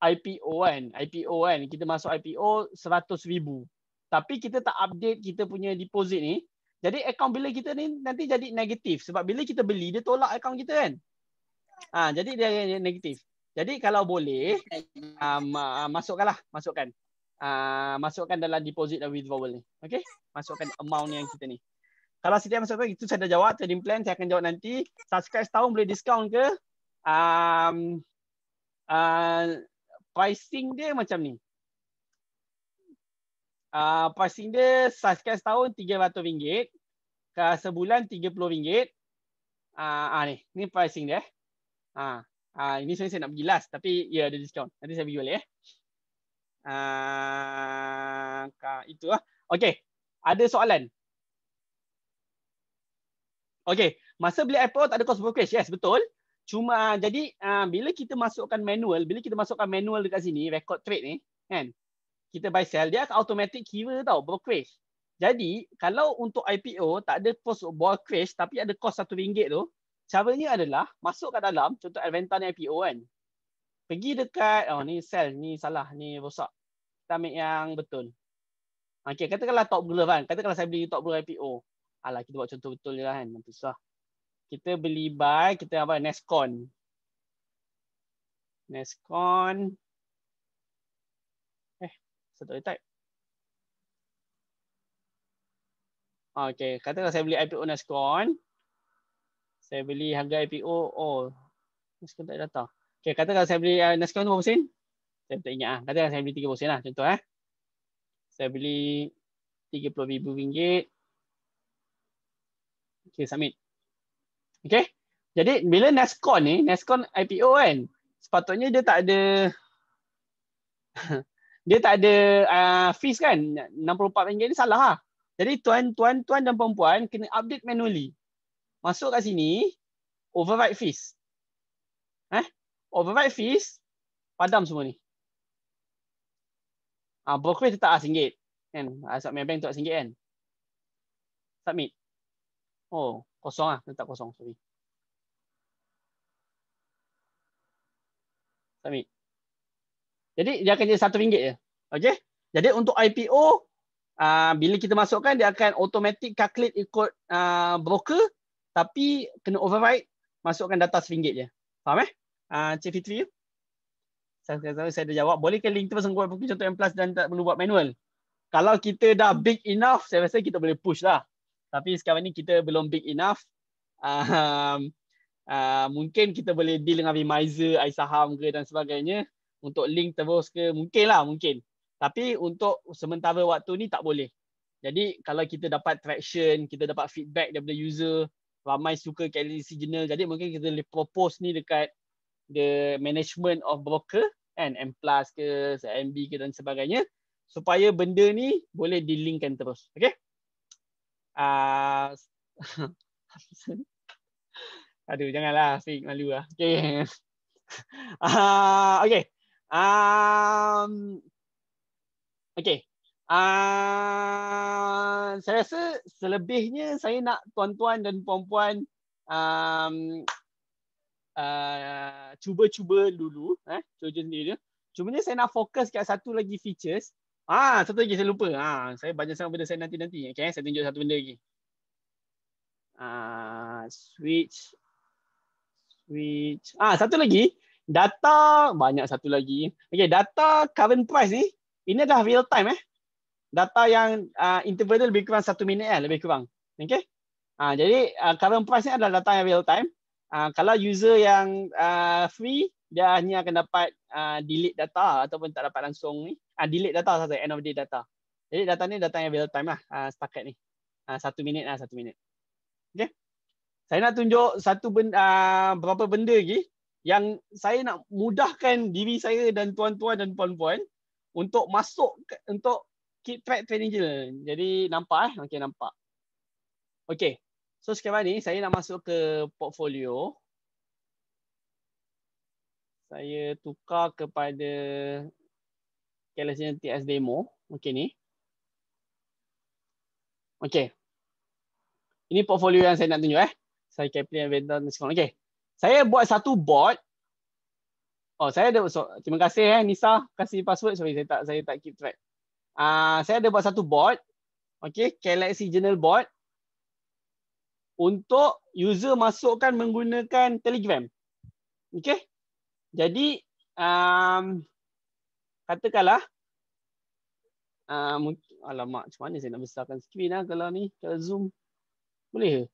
IPO kan IPO kan kita masuk IPO 100000 tapi kita tak update kita punya deposit ni jadi akaun bila kita ni nanti jadi negatif sebab bila kita beli dia tolak akaun kita kan ha, jadi dia negatif jadi kalau boleh um, uh, ha, masukkanlah masukkan uh, masukkan dalam deposit dan withdrawal ni okey masukkan amount yang kita ni kalau sedia masuk apa itu saya dah jawab tadi plan saya akan jawab nanti. Subscribe setahun boleh diskaun ke? Um, uh, pricing dia macam ni. Uh, pricing dia subscribe setahun RM300. Ke sebulan RM30. Uh, ah, ah, ni, ni pricing dia. Uh, uh, ini sebenarnya saya nak pergi last tapi ya yeah, ada diskaun. Nanti saya pergi balik. Eh. Uh, itu lah. Okay. Ada soalan? Okey, masa beli Apple tak ada cost brokerage. Yes, betul. Cuma jadi uh, bila kita masukkan manual, bila kita masukkan manual dekat sini, record trade ni, kan? Kita buy sell, dia akan automatic kira tau brokerage. Jadi, kalau untuk IPO tak ada cost brokerage tapi ada cost RM1 tu, caranya adalah masuk kat dalam, contoh Adventa ni IPO kan. Pergi dekat, oh ni sell, ni salah, ni rosak. Kita ambil yang betul. Okey, katakanlah top glove kan. Katakanlah saya beli top glove IPO. Alah ah, kita buat contoh betul je lah kan. Nampak susah. Kita beli buy. Kita apa? Nescon. Nescon. Eh. Saya tak boleh type. Ah, okay. Kata kalau saya beli IPO Nescon. Saya beli harga IPO. Oh. Nescon tak ada data. Okay. Kata kalau saya beli uh, Nescon tu berapa sen? Saya tak ingat lah. Kata kalau saya beli 30 sen lah. Contoh eh. Saya beli RM30,000. Okay, submit. Okay. Jadi bila Nascon ni, Nascon IPO kan, sepatutnya dia tak ada dia tak ada uh, fees kan. 64 ringgit ni salah lah. Jadi tuan-tuan tuan dan perempuan kena update manually. Masuk kat sini, override fees. Eh? Override fees, padam semua ni. Ah, uh, brokerage tetap RM1. Lah kan? Asap ah, main bank tetap lah RM1 kan. Submit. Oh, kosong ah, letak kosong sorry. Tapi Jadi dia akan jadi satu ringgit ya, Okey. Jadi untuk IPO uh, ah, bila kita masukkan dia akan automatic calculate ikut uh, broker tapi kena override masukkan data seringgit je. Faham eh? Uh, Cik Fitri. Saya saya saya dah jawab. Boleh ke link tu pasal buat contoh M+ dan tak perlu buat manual. Kalau kita dah big enough, saya rasa kita boleh push lah tapi sekarang ni kita belum big enough. Um, uh, mungkin kita boleh deal dengan Vimizer, iSaham ke dan sebagainya untuk link terus ke mungkin lah mungkin. Tapi untuk sementara waktu ni tak boleh. Jadi kalau kita dapat traction, kita dapat feedback daripada user, ramai suka KLDC Journal, jadi mungkin kita boleh propose ni dekat the management of broker, kan? M Plus ke, MB ke dan sebagainya supaya benda ni boleh di linkkan terus. Okay? uh, aduh janganlah fik malu lah. Okay. Uh, ah, okay. Um, okay. Uh, ah, saya rasa selebihnya saya nak tuan-tuan dan puan-puan um, uh, cuba-cuba dulu. Eh, cuba sendiri dia. Cuma saya nak fokus kat satu lagi features. Ah, satu lagi saya lupa. Ah, saya banyak sangat benda saya nanti-nanti. Okay, saya tunjuk satu benda lagi. Ah, switch. Switch. Ah, satu lagi. Data, banyak satu lagi. Okay, data current price ni, ini dah real time eh. Data yang uh, interval dia lebih kurang satu minit eh, lebih kurang. Okay. Ah, jadi uh, current price ni adalah data yang real time. ah kalau user yang uh, free, dia hanya akan dapat uh, delete data ataupun tak dapat langsung ni. Uh, delete data satu end of day data. Jadi data ni datang yang real time lah uh, setakat ni. Uh, satu minit lah satu minit. Okay. Saya nak tunjuk satu benda, uh, berapa benda lagi yang saya nak mudahkan diri saya dan tuan-tuan dan puan-puan untuk masuk ke, untuk keep track training journal. Jadi nampak eh. Okay nampak. Okay. So sekarang ni saya nak masuk ke portfolio saya tukar kepada Kelasnya TS demo Okay ni Okay Ini portfolio yang saya nak tunjuk eh Saya capture Kaplan Vendor Okay Saya buat satu bot Oh saya ada so, Terima kasih eh Nisa Kasih password Sorry saya tak saya tak keep track Ah uh, Saya ada buat satu bot Okay Galaxy Journal bot Untuk user masukkan menggunakan Telegram Okay jadi um, katakanlah uh, alamak macam mana saya nak besarkan skrin lah kalau ni kalau zoom boleh ke?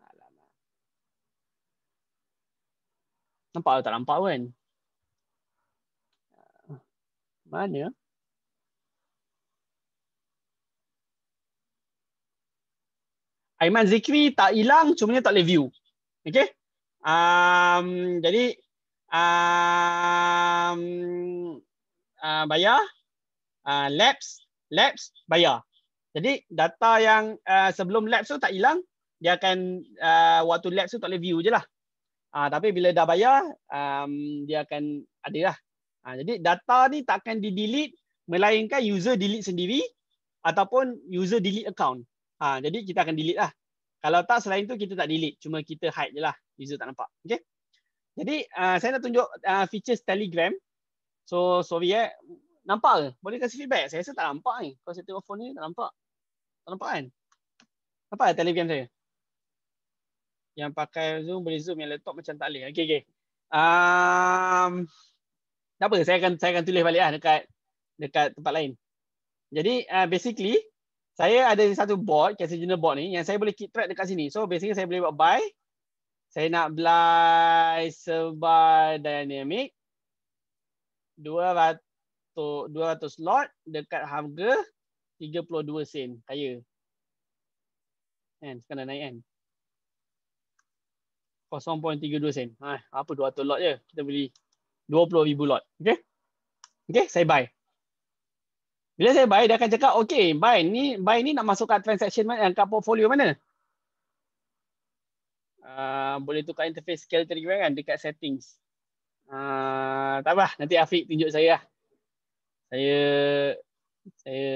Alamak. Nampak atau tak nampak kan? Mana? Aiman Zikri tak hilang, cuma dia tak boleh view. Okay? um, jadi um, uh, bayar uh, ah, labs labs bayar jadi data yang uh, sebelum labs tu tak hilang dia akan uh, waktu labs tu tak boleh view je lah uh, tapi bila dah bayar um, dia akan ada lah uh, jadi data ni tak akan di delete melainkan user delete sendiri ataupun user delete account uh, jadi kita akan delete lah kalau tak selain tu kita tak delete cuma kita hide je lah user tak nampak. Okay. Jadi uh, saya nak tunjuk uh, features Telegram. So sorry eh. Nampak ke? Boleh kasih feedback? Saya rasa tak nampak ni. Kalau saya tengok phone ni tak nampak. Tak nampak kan? Nampak lah Telegram saya? Yang pakai Zoom boleh Zoom. Yang laptop macam tak boleh. Okay, okay. Um, tak apa. Saya akan, saya akan tulis balik lah dekat, dekat tempat lain. Jadi uh, basically saya ada satu board, case journal board ni yang saya boleh keep track dekat sini. So basically saya boleh buat buy, saya nak belai sebar dynamic 200 200 lot dekat harga 32 sen kaya. Kan sekarang naik kan. 0.32 sen. Ha, apa 200 lot je. Kita beli 20,000 lot. Okay. Okay, saya buy. Bila saya buy, dia akan cakap, okay, buy ni buy ni nak masukkan transaction yang kat portfolio mana? Ah, boleh tukar interface scale juga kan dekat settings. Uh, tak apa, nanti Afiq tunjuk saya lah. Saya saya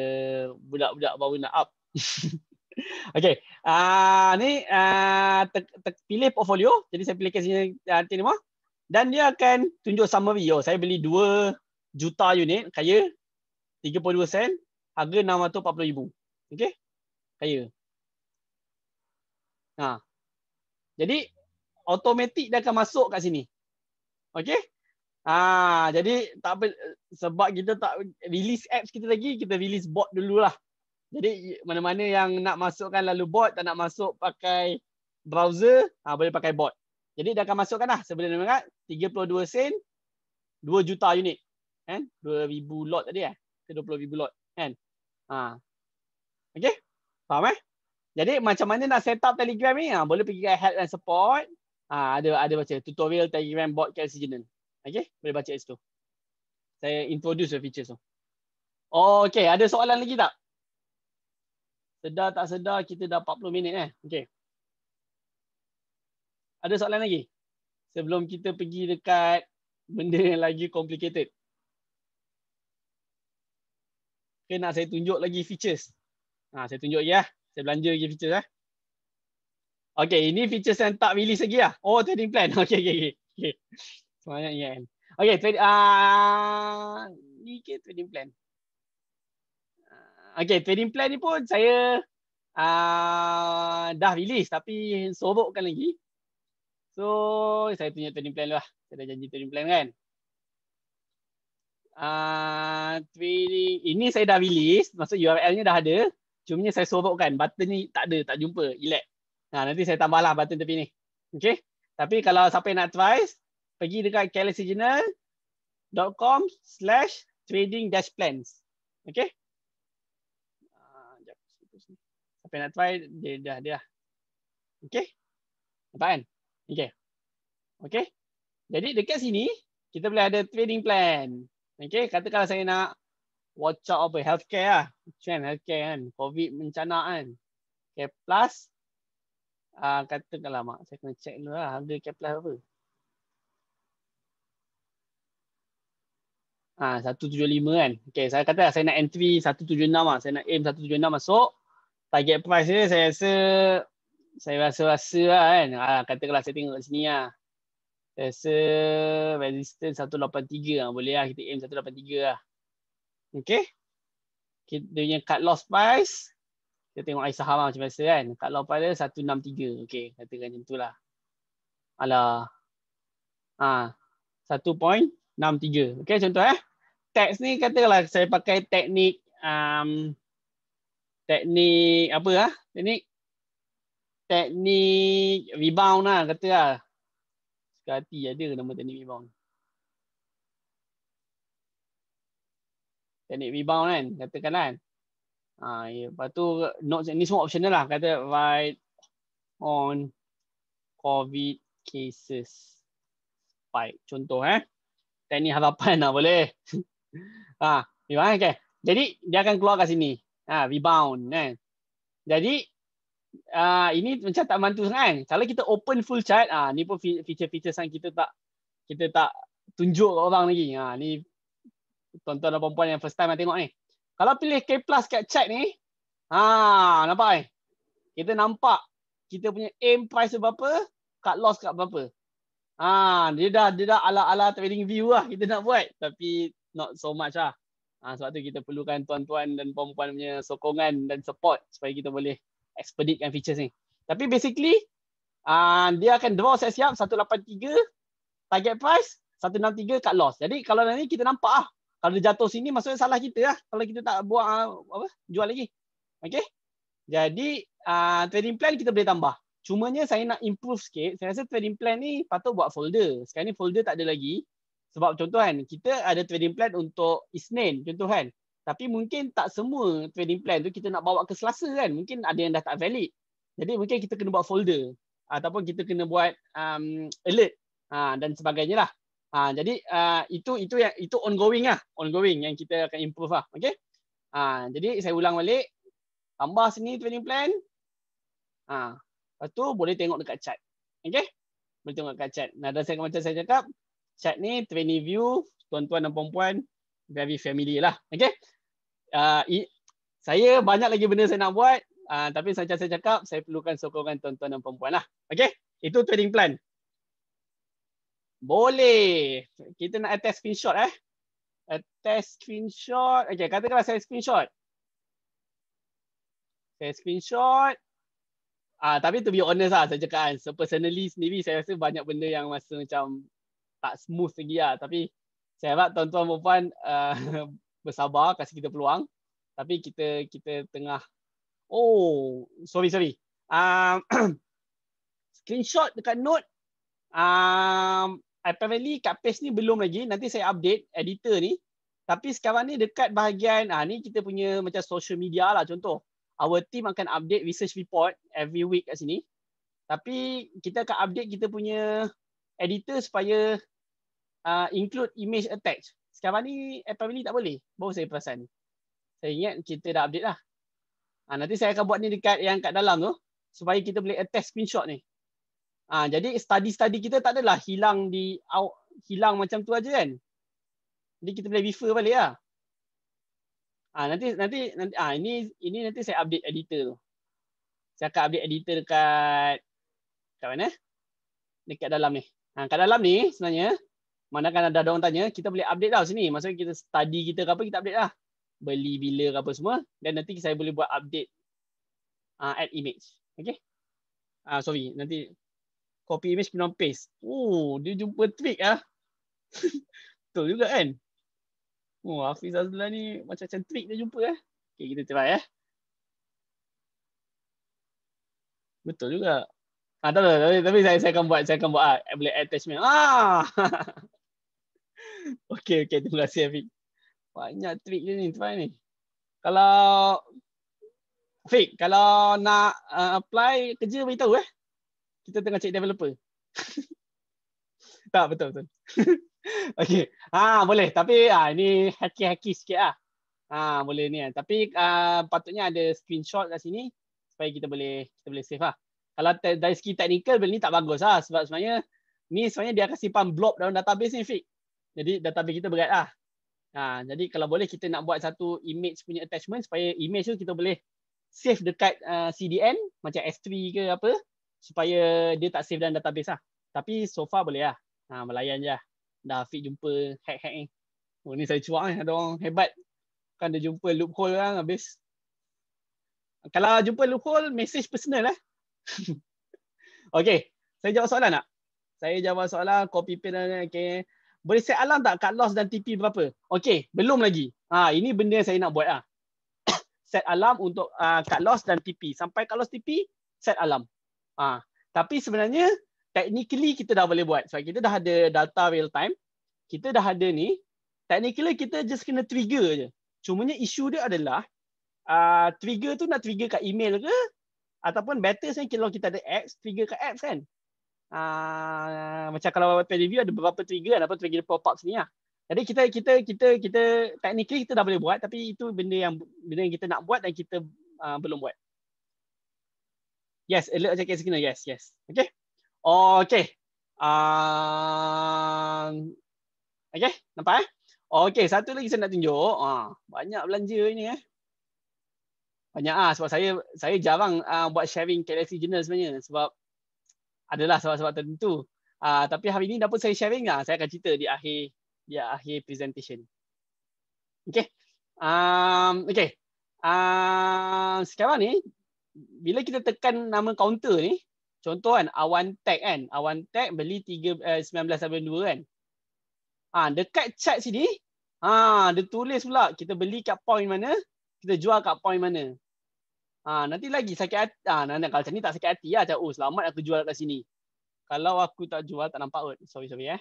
budak-budak baru nak up. okay. Uh, ni uh, ter, ter, pilih portfolio. Jadi saya pilih sini nanti ni mah. Dan dia akan tunjuk summary. Oh, saya beli 2 juta unit. Kaya. 32 sen. Harga 640 ribu. Okay. Kaya. Nah. Jadi otomatik dia akan masuk kat sini. Okey? Ha, jadi tak apa sebab kita tak release apps kita lagi, kita release bot dululah. Jadi mana-mana yang nak masukkan lalu bot, tak nak masuk pakai browser, ha, boleh pakai bot. Jadi dia akan lah. sebenarnya ingat 32 sen 2 juta unit. Kan? 2000 lot tadi eh. Ke 20000 lot kan? Ha. Okey? Faham eh? Jadi macam mana nak set up Telegram ni? Ha, boleh pergi ke help and support. Ha, ada ada baca tutorial Telegram bot KLC Journal. Okay, boleh baca kat situ. Saya introduce the features tu. Oh, okay, ada soalan lagi tak? Sedar tak sedar, kita dah 40 minit eh. Okay. Ada soalan lagi? Sebelum kita pergi dekat benda yang lagi complicated. Kena saya tunjuk lagi features. Ha, saya tunjuk lagi lah. Ya. Kita belanja lagi features lah. Okay, ini features yang tak pilih segi lah. Oh, trading plan. Okay, okay, okay. Semangat ni kan. Okay, trade, uh, ah, ni ke trading plan? Ah, okay, trading plan ni pun saya uh, dah pilih, tapi sorokkan lagi. So, saya tunjuk trading plan lah. Saya dah janji trading plan kan. Uh, trading, ini saya dah pilih, Maksud URL-nya dah ada. Cumanya saya sorokkan button ni tak ada, tak jumpa, elect. Nah ha, nanti saya tambahlah button tepi ni. Okay? Tapi kalau siapa nak advice, pergi dekat calisignal.com slash trading dash plans. Okay? Ah, siapa nak try, dia dah. Dia, dia. Lah. Okay? Nampak kan? Okay. Okay? Jadi dekat sini, kita boleh ada trading plan. Okay? kalau saya nak watch out apa healthcare lah. Macam healthcare kan. Covid bencana kan. Okay plus. Uh, ah, kata kalau mak saya kena check dulu lah. Harga okay plus apa. Ah ha, 175 kan. Okay saya kata lah, saya nak entry satu 176 lah. Saya nak aim 176 masuk. Target price ni saya rasa. Saya rasa-rasa lah kan. Ah, ha, kata kalau saya tengok kat sini lah. Saya rasa resistance 183 lah. Boleh lah kita aim 183 lah. Okay, Kita punya cut loss price kita tengok air saham lah macam biasa kan. Cut loss price dia 163. Okay, katakan macam itulah. Ala. Ha. 1.63. Okay, contoh eh. Tax ni katalah saya pakai teknik um, teknik apa ah? Teknik teknik rebound lah katalah. Sekati ada nama teknik rebound. teknik rebound kan katakan kan ha ya. lepas tu notes ni semua optional lah kata write on covid cases spike contoh eh teknik harapan nak lah, boleh ha rebound okay. jadi dia akan keluar kat sini ha rebound kan jadi Uh, ini macam tak mantu sangat kan. Kalau kita open full chart, ah uh, ni pun feature-feature yang kita tak kita tak tunjuk ke orang lagi. uh, ni tuan-tuan dan puan-puan yang first time yang tengok ni. Kalau pilih K plus kat chat ni, ha, nampak eh? Kita nampak kita punya aim price berapa, cut loss kat berapa. Ha, dia dah dia dah ala-ala trading view lah kita nak buat. Tapi not so much lah. Ha, sebab tu kita perlukan tuan-tuan dan puan-puan punya sokongan dan support supaya kita boleh expeditkan features ni. Tapi basically, uh, dia akan draw set siap 183 target price, 163 cut loss. Jadi kalau nanti kita nampak lah kalau dia jatuh sini maksudnya salah kita lah kalau kita tak buat ah, apa jual lagi okay? jadi uh, trading plan kita boleh tambah cumanya saya nak improve sikit saya rasa trading plan ni patut buat folder sekarang ni folder tak ada lagi sebab contoh kan kita ada trading plan untuk Isnin contoh kan tapi mungkin tak semua trading plan tu kita nak bawa ke Selasa kan mungkin ada yang dah tak valid jadi mungkin kita kena buat folder ataupun kita kena buat um, alert uh, dan sebagainya lah Ha, jadi uh, itu itu yang itu ongoing lah, ongoing yang kita akan improve lah. Okey. Ha, jadi saya ulang balik tambah sini training plan. Ha, lepas tu boleh tengok dekat chat. Okay. Boleh tengok dekat chat. Nah, dan saya macam saya cakap, chat ni training view tuan-tuan dan puan very family lah. Okey. Uh, ha, saya banyak lagi benda saya nak buat. Uh, tapi macam saya cakap, saya perlukan sokongan tuan-tuan dan puan lah. Okay. Itu training plan. Boleh. Kita nak attest screenshot eh. Attest screenshot. Okay, katakanlah saya screenshot. Saya screenshot. Ah, tapi to be honest lah, saya cakap kan. So personally sendiri, saya rasa banyak benda yang masa macam tak smooth lagi lah. Tapi saya harap tuan-tuan perempuan uh, ah, bersabar, kasih kita peluang. Tapi kita kita tengah... Oh, sorry, sorry. Um, screenshot dekat note. Um, apparently kat page ni belum lagi nanti saya update editor ni tapi sekarang ni dekat bahagian ah ni kita punya macam social media lah contoh our team akan update research report every week kat sini tapi kita akan update kita punya editor supaya uh, include image attached sekarang ni apparently tak boleh baru saya perasan saya ingat kita dah update lah ah, nanti saya akan buat ni dekat yang kat dalam tu supaya kita boleh attach screenshot ni Ah ha, jadi study-study kita tak adalah hilang di out, hilang macam tu aja kan. Jadi kita boleh refer baliklah. Ah ha, nanti nanti nanti ah ha, ini ini nanti saya update editor tu. Saya akan update editor dekat kat mana? Dekat dalam ni. Ha, kat dalam ni sebenarnya mana kan ada orang tanya kita boleh update tau lah sini. Maksudnya kita study kita ke apa kita update lah. Beli bila ke apa semua dan nanti saya boleh buat update ah ha, add image. Okay. Ah ha, sorry nanti copy image pinon paste. Oh, dia jumpa trick ah. Betul juga kan? Oh, Hafiz Azlan ni macam-macam trick dia jumpa eh. Okay, kita try eh. Betul juga. Ah, tak, tak, tak, tapi, tapi saya, saya akan buat, saya akan buat ah, boleh attachment. Ah. okay, okay. Terima kasih Hafiz. Banyak trick je ni, try ni. Kalau Fik, kalau nak uh, apply kerja beritahu eh kita tengah cari developer. tak betul betul. Okey. Ha boleh tapi ha ini haki-haki sikitlah. Ha boleh ni ah. tapi ha, patutnya ada screenshot kat sini supaya kita boleh kita boleh save lah. Kalau te- dari segi technical benda ni tak bagus lah sebab sebenarnya ni sebenarnya dia akan simpan blob dalam database ni Fik. Jadi database kita berat lah. Ha, jadi kalau boleh kita nak buat satu image punya attachment supaya image tu kita boleh save dekat uh, ah, CDN macam S3 ke apa supaya dia tak save dalam database lah. Tapi so far boleh lah. Ha, melayan je lah. Dah fit jumpa hack-hack ni. Oh, ni saya cuak ni. Ada orang hebat. Kan dia jumpa loophole kan habis. Kalau jumpa loophole, message personal lah. okay. Saya jawab soalan tak? Saya jawab soalan. Copy paste dan okay. Boleh set alarm tak cut loss dan TP berapa? Okay. Belum lagi. Ha, ini benda yang saya nak buat lah. set alarm untuk uh, ah, cut loss dan TP. Sampai cut loss TP, set alarm. Ah, ha. tapi sebenarnya technically kita dah boleh buat. Sebab kita dah ada data real time. Kita dah ada ni. Technically kita just kena trigger je. Cumanya isu dia adalah uh, trigger tu nak trigger kat email ke ataupun better saya kalau kita ada apps, trigger kat apps kan. Uh, macam kalau web review ada beberapa trigger kan, apa trigger pop-up sini lah. Jadi kita kita kita kita technically kita dah boleh buat tapi itu benda yang benda yang kita nak buat dan kita uh, belum buat. Yes, alert ajak kes signal. Yes, yes. Okay. Okay. Um, okay, nampak eh? Okay, satu lagi saya nak tunjuk. Ha, banyak belanja ini. eh. Banyak ah sebab saya saya jarang uh, buat sharing Galaxy Journal sebenarnya sebab adalah sebab-sebab tertentu. Ah tapi hari ni dah pun saya sharing lah. Saya akan cerita di akhir di akhir presentation. Okay. Um, okay. Um, sekarang ni bila kita tekan nama counter ni, contoh kan awan tag kan, awan tag beli 3 eh, 1982 kan. Ha, dekat chart sini, ha dia tulis pula kita beli kat point mana, kita jual kat point mana. Ha, nanti lagi sakit hati, ha, nanti kalau ni tak sakit hati lah, macam, oh selamat aku jual kat sini. Kalau aku tak jual tak nampak kot. Sorry sorry eh.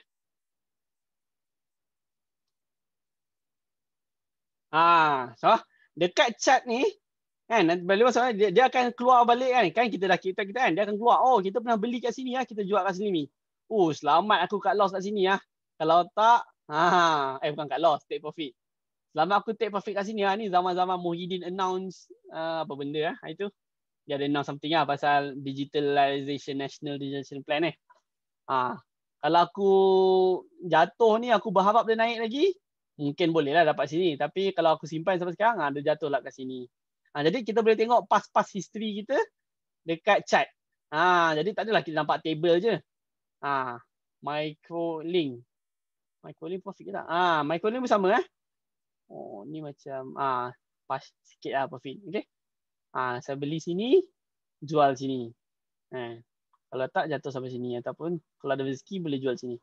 Ha, so dekat chart ni kan beli masuk kan? dia, dia akan keluar balik kan kan kita dah kita kita kan dia akan keluar oh kita pernah beli kat sini ah kita jual kat sini ni oh selamat aku kat loss kat sini ah kalau tak ha eh bukan kat loss take profit selamat aku take profit kat sini ah ni zaman-zaman Muhyiddin announce uh, apa benda ah itu dia ada announce something ah pasal digitalization national digital plan eh ha kalau aku jatuh ni aku berharap dia naik lagi mungkin boleh lah dapat sini tapi kalau aku simpan sampai sekarang ada ah, jatuh lah kat sini Ha, jadi kita boleh tengok pas-pas history kita dekat chat. Ha, jadi tak adalah kita nampak table je. Ha, micro link. Micro link profit ke tak? Ha, micro link pun sama. Eh? Oh, ni macam ha, pas sikit lah profit. Okay. Ha, saya beli sini, jual sini. Ha, kalau tak jatuh sampai sini ataupun kalau ada rezeki boleh jual sini.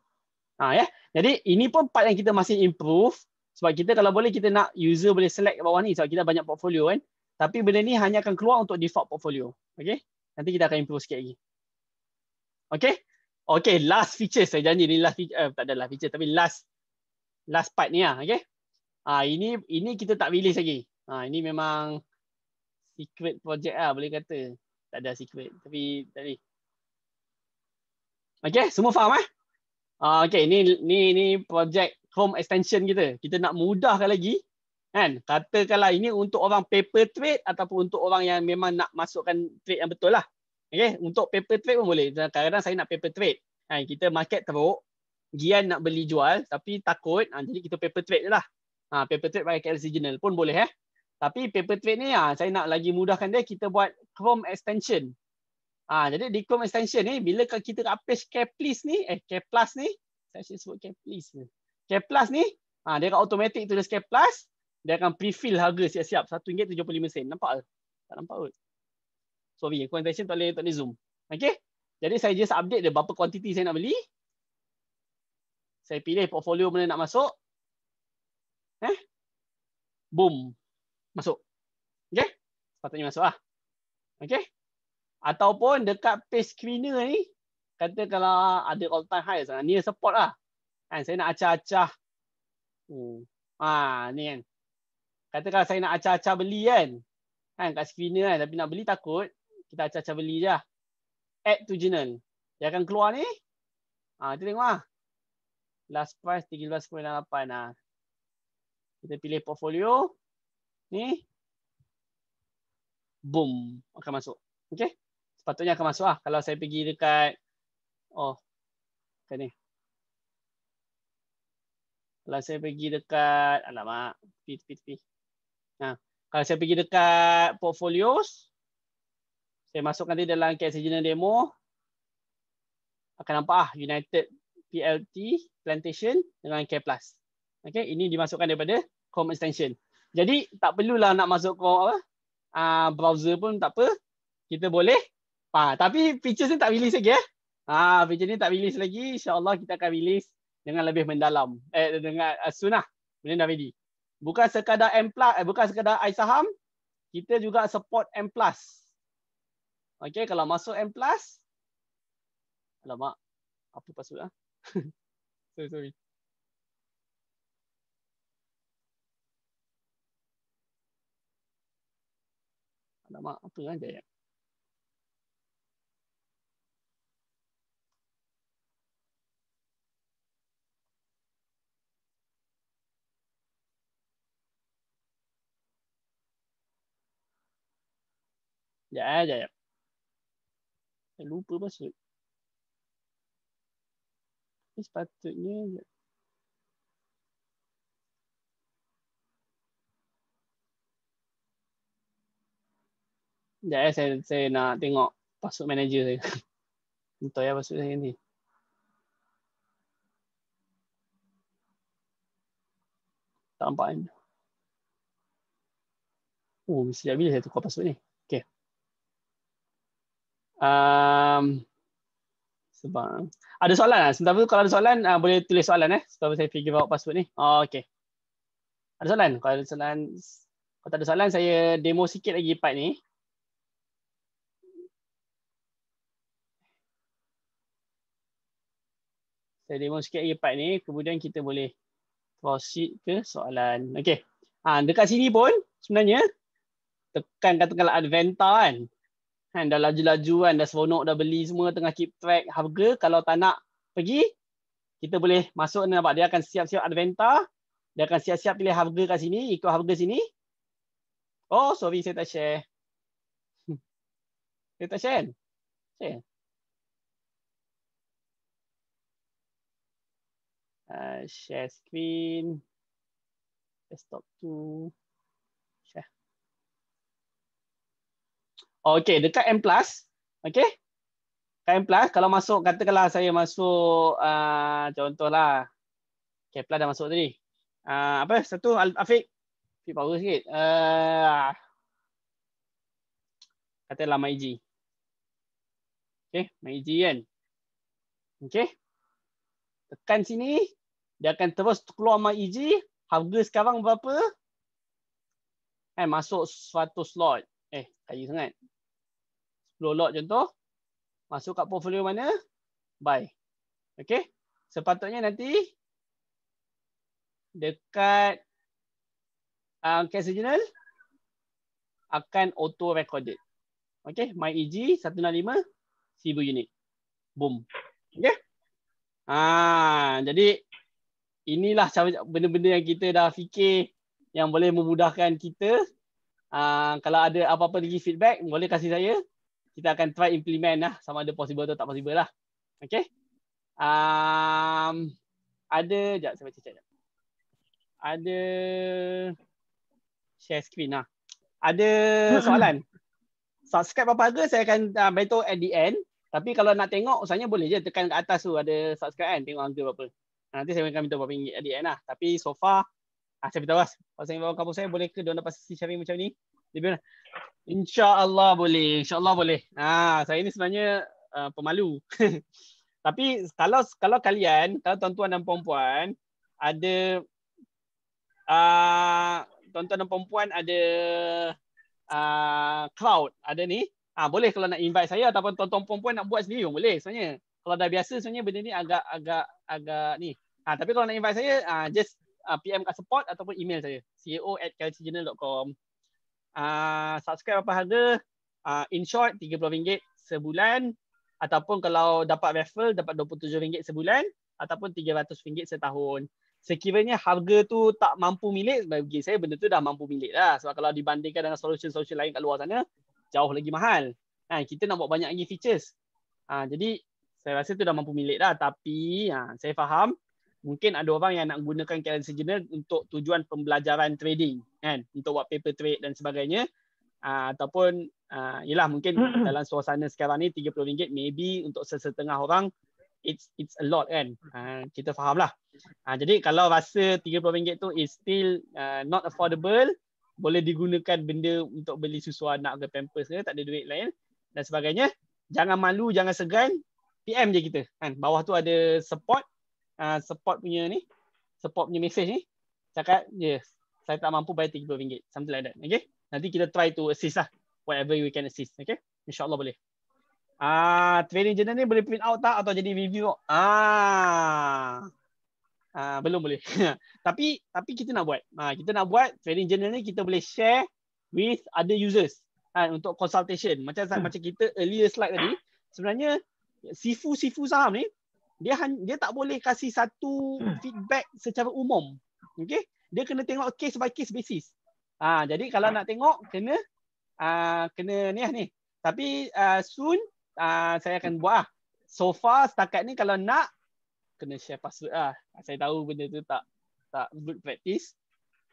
Ha, ya. Jadi ini pun part yang kita masih improve. Sebab kita kalau boleh kita nak user boleh select bawah ni sebab kita banyak portfolio kan. Eh? Tapi benda ni hanya akan keluar untuk default portfolio. Okay? Nanti kita akan improve sikit lagi. Okay? Okay, last feature. Saya janji ni last feature. Eh, tak adalah feature. Tapi last last part ni lah. Okay? Ah, ini ini kita tak pilih lagi. Ah, ini memang secret project lah boleh kata. Tak ada secret. Tapi tadi. Okay, semua faham eh? Ah, okay, ni, ni, ni project Chrome extension kita. Kita nak mudahkan lagi kan katakanlah ini untuk orang paper trade ataupun untuk orang yang memang nak masukkan trade yang betul lah okay? untuk paper trade pun boleh kadang-kadang saya nak paper trade kan kita market teruk gian nak beli jual tapi takut ha, jadi kita paper trade je lah. ha paper trade pakai KLC journal pun boleh eh tapi paper trade ni ha, saya nak lagi mudahkan dia kita buat chrome extension ha jadi di chrome extension ni bila kita nak paste kplus ni eh kplus ni saya sebut kplus ni kplus ni ha dia automatic tulis kplus dia akan prefill harga siap-siap RM1.75. Nampak ke? Tak nampak kot. Sorry, aku intention tak boleh, tak boleh zoom. Okay? Jadi saya just update dia berapa quantity saya nak beli. Saya pilih portfolio mana nak masuk. Eh? Boom. Masuk. Okay? patutnya masuk lah. Okay? Ataupun dekat page screener ni, kata kalau ada all time high, near support lah. And saya nak acah-acah. Hmm. Ah, ni kan. Kata kalau saya nak acah-acah beli kan. Kan kat screener kan tapi nak beli takut. Kita acah-acah beli je. Lah. Add to journal. Dia akan keluar ni. Ah, kita tengok lah. Last price 13.98 lah. Kita pilih portfolio. Ni. Boom. Akan masuk. Okay. Sepatutnya akan masuk lah. Kalau saya pergi dekat. Oh. Kat ni. Kalau saya pergi dekat. Alamak. Tepi, tepi, tepi. Ha. Kalau saya pergi dekat portfolios, saya masukkan dia dalam case engineer demo. Akan nampak ah United PLT Plantation dengan K+. Okay, ini dimasukkan daripada Chrome extension. Jadi tak perlulah nak masuk ke apa? Uh, browser pun tak apa. Kita boleh. Ah, tapi features ni tak release lagi eh. Ah, feature ni tak release lagi. Insya-Allah kita akan release dengan lebih mendalam. Eh dengan uh, ah, sunah. Kemudian dah ready bukan sekadar M plus eh bukan sekadar i saham kita juga support M plus okey kalau masuk M plus alamak apa password ah sorry sorry alamak apa kan jaya? Ya, ya, sekejap. Saya lupa pasal. Ini sepatutnya. Ya, sekejap eh, saya, saya nak tengok password manager saya. Entah ya password saya ni. Tak nampak kan? Oh, sekejap bila saya tukar password ni. Um, sebab ada soalan lah. Sementara tu kalau ada soalan uh, boleh tulis soalan eh. Sebab saya give bawa password ni. Oh, okay. Ada soalan? Kalau ada soalan kalau tak ada soalan saya demo sikit lagi part ni. Saya demo sikit lagi part ni. Kemudian kita boleh proceed ke soalan. Okay. Ha, dekat sini pun sebenarnya tekan katakanlah adventa kan kan dah laju-laju kan dah seronok dah beli semua tengah keep track harga kalau tak nak pergi kita boleh masuk nampak dia akan siap-siap adventa dia akan siap-siap pilih harga kat sini ikut harga sini oh sorry saya tak share hmm. saya tak share kan share. Uh, share screen desktop 2 Okey, dekat M+, plus, okey? Kan M+, plus, kalau masuk, katakanlah saya masuk uh, contohlah. Okey, plus dah masuk tadi. Uh, apa? Satu Al Afiq. Afiq power sikit. Uh, katakanlah MyG. Okey, MyG kan? Okey. Tekan sini, dia akan terus keluar MyG. Harga sekarang berapa? Kan masuk suatu slot. Eh, kaya sangat. 10 lot contoh. Masuk kat portfolio mana? Buy. Okay. Sepatutnya nanti dekat uh, ah, case journal akan auto recorded. Okay. My EG 165 seribu unit. Boom. Okay. Ha, ah, jadi inilah benda-benda yang kita dah fikir yang boleh memudahkan kita. Uh, kalau ada apa-apa lagi feedback boleh kasih saya kita akan try implement lah sama ada possible atau tak possible lah. Okay. Um, ada, jap saya baca chat Ada share screen lah. Ada soalan. Subscribe apa harga saya akan uh, beritahu at the end. Tapi kalau nak tengok, usahanya boleh je tekan kat atas tu ada subscribe kan. Tengok harga berapa. Nanti saya akan beritahu berapa ringgit at the end lah. Tapi so far, ah, saya beritahu lah. Kalau saya bawa kampung saya, boleh ke dia dapat sharing macam ni? dia bilang insyaallah boleh Allah boleh ha saya ni sebenarnya uh, pemalu tapi kalau kalau kalian kalau tuan-tuan dan puan-puan ada uh, tuan-tuan dan puan-puan ada uh, cloud ada ni ah boleh kalau nak invite saya ataupun tuan-tuan puan-puan nak buat sendiri pun boleh sebenarnya kalau dah biasa sebenarnya benda ni agak agak agak ni ah tapi kalau nak invite saya uh, just uh, PM kat support ataupun email saya co@calcigenal.com Ah, subscribe apa harga uh, in short RM30 sebulan ataupun kalau dapat raffle dapat RM27 sebulan ataupun RM300 setahun sekiranya harga tu tak mampu milik bagi saya benda tu dah mampu milik lah sebab kalau dibandingkan dengan solution-solution lain kat luar sana jauh lagi mahal ha, kita nak buat banyak lagi features ha, jadi saya rasa tu dah mampu milik dah tapi ha, saya faham mungkin ada orang yang nak gunakan currency journal untuk tujuan pembelajaran trading kan untuk buat paper trade dan sebagainya uh, ataupun uh, ah, yalah mungkin hmm. dalam suasana sekarang ni RM30 maybe untuk sesetengah orang it's it's a lot kan uh, kita fahamlah uh, jadi kalau rasa RM30 tu is still uh, not affordable boleh digunakan benda untuk beli susu anak ke pampers ke tak ada duit lain dan sebagainya jangan malu jangan segan PM je kita kan bawah tu ada support uh, support punya ni support punya message ni cakap yes, saya tak mampu bayar RM30 something like that okay? nanti kita try to assist lah whatever we can assist okay? insyaallah boleh ah uh, training journal ni boleh print out tak atau jadi review ah Uh, belum boleh. tapi tapi kita nak buat. Uh, kita nak buat training journal ni kita boleh share with other users uh, untuk consultation. Macam hmm. macam kita earlier slide tadi, sebenarnya sifu-sifu saham ni dia han, dia tak boleh kasih satu hmm. feedback secara umum. Okey? Dia kena tengok case by case basis. Ah ha, jadi kalau hmm. nak tengok kena uh, kena ni lah ni. Tapi uh, soon uh, saya akan buat ah. So far setakat ni kalau nak kena share password ah. Saya tahu benda tu tak tak good practice.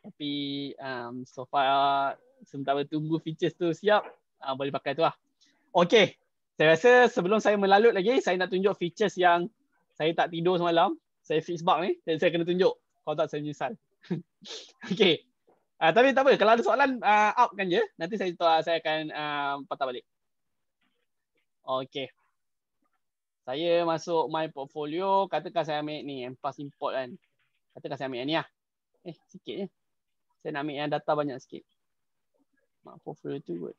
Tapi um, so far sementara tunggu features tu siap uh, boleh pakai tu lah. Okay. Saya rasa sebelum saya melalut lagi saya nak tunjuk features yang saya tak tidur semalam, saya fix bug ni, dan saya kena tunjuk. Kalau tak saya menyesal. okay. Uh, tapi tak apa, kalau ada soalan, uh, out kan je. Nanti saya tuan, ah, saya akan uh, patah balik. Okay. Saya masuk my portfolio, katakan saya ambil ni, empas import kan. Katakan saya ambil yang ni lah. Eh, sikit je. Saya nak ambil yang data banyak sikit. My portfolio tu kot.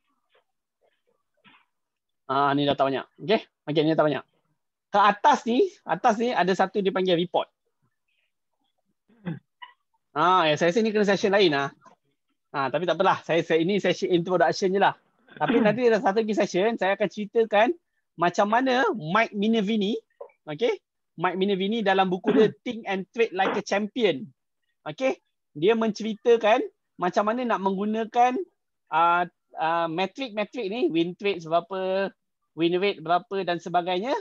Ah, ni data banyak. Okay, okay ni data banyak ke atas ni, atas ni ada satu yang dipanggil report. Ha, ya, saya rasa ni kena session lain lah. Ha, tapi tak apalah. Saya, saya ini session introduction je lah. Tapi nanti ada satu lagi session. Saya akan ceritakan macam mana Mike Minervini. Okay. Mike Minervini dalam buku dia Think and Trade Like a Champion. Okay. Dia menceritakan macam mana nak menggunakan uh, uh, metric-metric ni. Win trade berapa, win rate berapa dan sebagainya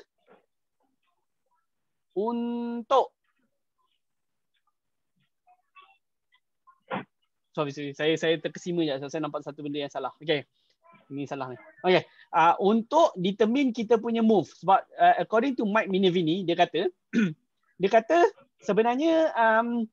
untuk sorry, sorry. saya saya terkesima je saya nampak satu benda yang salah okey ini salah ni okey uh, untuk determine kita punya move sebab uh, according to Mike Minervini dia kata dia kata sebenarnya um,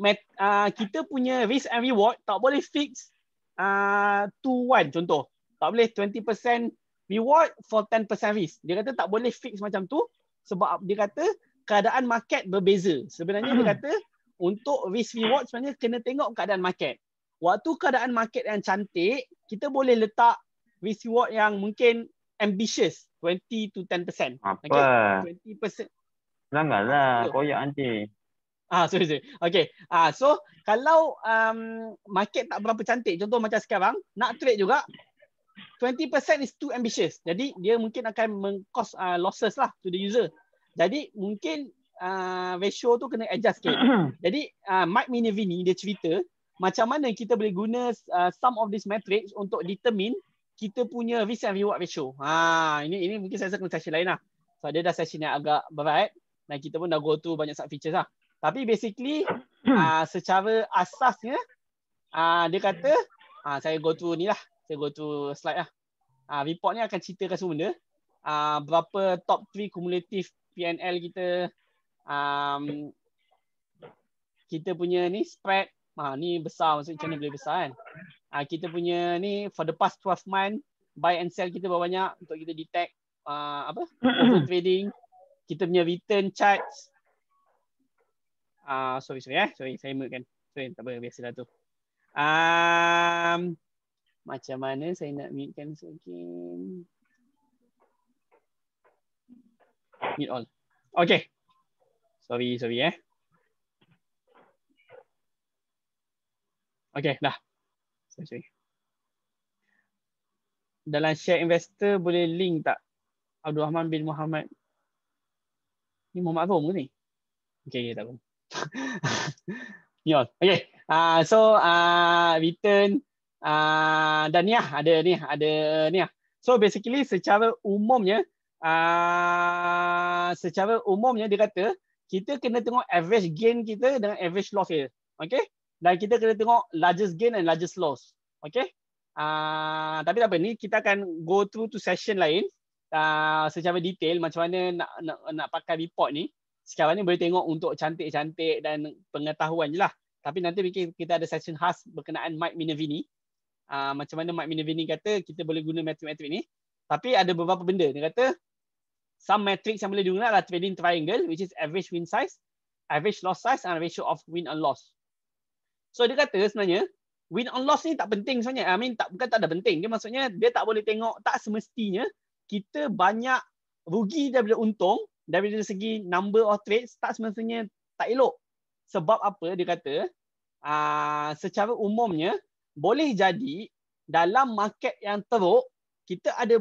met, uh, kita punya risk and reward tak boleh fix uh, 2 1 contoh tak boleh 20% reward for 10% risk dia kata tak boleh fix macam tu sebab dia kata keadaan market berbeza. Sebenarnya dia hmm. kata untuk risk reward sebenarnya kena tengok keadaan market. Waktu keadaan market yang cantik, kita boleh letak risk reward yang mungkin ambitious 20 to 10%. Apa? Okay. 20%. Janganlah koyak nanti. Ah, sorry, sorry. Okay. Ah, so kalau um, market tak berapa cantik, contoh macam sekarang, nak trade juga, 20% is too ambitious. Jadi dia mungkin akan meng uh, ah, losses lah to the user. Jadi mungkin uh, ratio tu kena adjust sikit. Jadi uh, Mike Minervini dia cerita macam mana kita boleh guna uh, some of this metrics untuk determine kita punya risk and reward ratio. Ha, ini ini mungkin saya rasa kena session lain lah. So ada dah session yang agak berat dan kita pun dah go through banyak sub features lah. Tapi basically uh, secara asasnya uh, dia kata uh, saya go through ni lah. Saya go through slide lah. Uh, report ni akan ceritakan semua benda. Uh, berapa top 3 kumulatif. PNL kita um, kita punya ni spread ha ni besar maksud macam ni boleh besar kan ha, kita punya ni for the past 12 month buy and sell kita berapa banyak untuk kita detect uh, apa trading kita punya return charge ah uh, sorry sorry eh sorry saya mute kan sorry tak apa biasalah tu um, macam mana saya nak mute kan sekejap Need all. Okay. Sorry, sorry eh. Okay, dah. Sorry, sorry. Dalam share investor boleh link tak? Abdul Rahman bin Muhammad. Ni Muhammad Rom ke ni? Okay, okay tak apa. ni all. Okay. Uh, so, uh, return. Uh, dan ni lah, ada ni, ada ni lah. So basically secara umumnya, Ah, secara umumnya dia kata kita kena tengok average gain kita dengan average loss dia. okay? Dan kita kena tengok largest gain and largest loss. okay? Uh, ah, tapi tak apa ni kita akan go through to session lain uh, secara detail macam mana nak, nak nak pakai report ni. Sekarang ni boleh tengok untuk cantik-cantik dan pengetahuan je lah. Tapi nanti mungkin kita ada session khas berkenaan Mike Minervini. Uh, macam mana Mike Minervini kata kita boleh guna matematik ni. Tapi ada beberapa benda. Dia kata some metrics yang boleh digunakan adalah trading triangle which is average win size, average loss size and ratio of win and loss. So dia kata sebenarnya win and loss ni tak penting sebenarnya. I mean tak bukan tak ada penting. Dia maksudnya dia tak boleh tengok tak semestinya kita banyak rugi daripada untung daripada segi number of trades tak semestinya tak elok. Sebab apa dia kata aa, ah, secara umumnya boleh jadi dalam market yang teruk kita ada